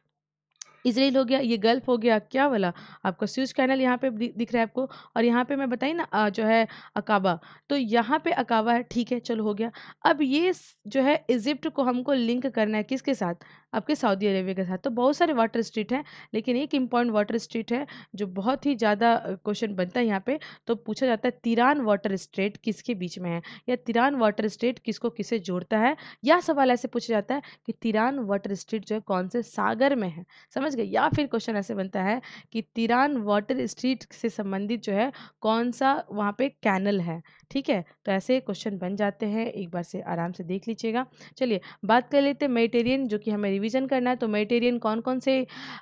इसराइल हो गया ये गल्फ हो गया क्या वाला आपका स्यूज कैनल यहाँ पे दिख रहा है आपको और यहाँ पे मैं बताई ना जो है अकाबा तो यहाँ पे अकाबा है ठीक है चलो हो गया अब ये जो है इजिप्ट को हमको लिंक करना है किसके साथ आपके सऊदी अरेबिया के साथ तो बहुत सारे वाटर स्ट्रीट हैं लेकिन एक इम्पॉर्टेंट वाटर स्ट्रीट है जो बहुत ही ज़्यादा क्वेश्चन बनता है यहाँ पे तो पूछा जाता है तिरान वाटर स्ट्रेट किसके बीच में है या तिरान वाटर स्ट्रेट किसको किसे जोड़ता है या सवाल ऐसे पूछा जाता है कि तिरान वाटर स्ट्रीट जो है कौन से सागर में है समझ समझ गए या फिर क्वेश्चन ऐसे बनता है कि तिरान वाटर स्ट्रीट से संबंधित जो है कौन सा वहाँ पे कैनल है ठीक है तो ऐसे क्वेश्चन बन जाते हैं एक बार से आराम से देख लीजिएगा चलिए बात कर लेते हैं मेडिटेरियन जो कि हमें रिविजन करना है तो मेडिटेरियन कौन कौन से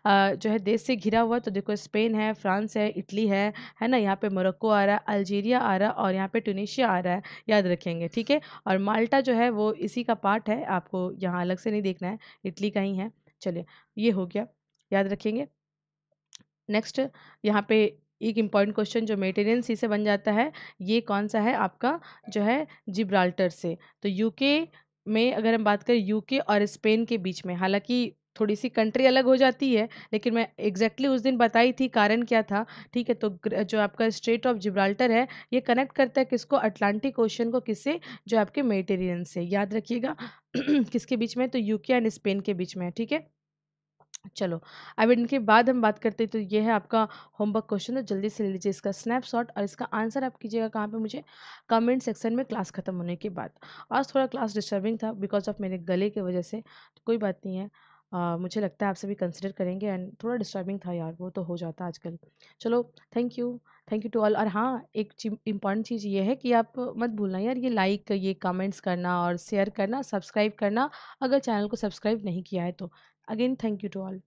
जो है देश से घिरा हुआ तो देखो स्पेन है फ्रांस है इटली है है ना यहाँ पे मोरक्को आ रहा है अल्जीरिया आ रहा है और यहाँ पे ट्यूनिशिया आ रहा है याद रखेंगे ठीक है और माल्टा जो है वो इसी का पार्ट है आपको यहाँ अलग से नहीं देखना है इटली का ही है चलिए ये हो गया याद रखेंगे नेक्स्ट यहाँ पे एक इम्पॉर्टेंट क्वेश्चन जो मेटेरियन सी से बन जाता है ये कौन सा है आपका जो है जिब्राल्टर से तो यूके में अगर हम बात करें यूके और स्पेन के बीच में हालांकि थोड़ी सी कंट्री अलग हो जाती है लेकिन मैं एग्जैक्टली exactly उस दिन बताई थी कारण क्या था ठीक है तो जो आपका स्ट्रेट ऑफ जिब्राल्टर है ये कनेक्ट करता है किसको अटलांटिक ओशन को किससे जो आपके मेटेरियन से याद रखिएगा किसके बीच में तो यूके एंड स्पेन के बीच में ठीक है चलो अब इनके बाद हम बात करते हैं तो ये है आपका होमवर्क क्वेश्चन तो जल्दी से ले लीजिए इसका स्नैपशॉट और इसका आंसर आप कीजिएगा कहाँ पे मुझे कमेंट सेक्शन में क्लास खत्म होने के बाद आज थोड़ा क्लास डिस्टर्बिंग था बिकॉज ऑफ मेरे गले की वजह से तो कोई बात नहीं है आ, मुझे लगता है आप सभी कंसिडर करेंगे एंड थोड़ा डिस्टर्बिंग था यार वो तो हो जाता है आजकल चलो thank you thank you to all और हाँ एक इंपॉर्टेंट चीज़ ये है कि आप मत भूलना यार ये लाइक ये कमेंट्स करना और शेयर करना सब्सक्राइब करना अगर चैनल को सब्सक्राइब नहीं किया है तो Again, thank you to all.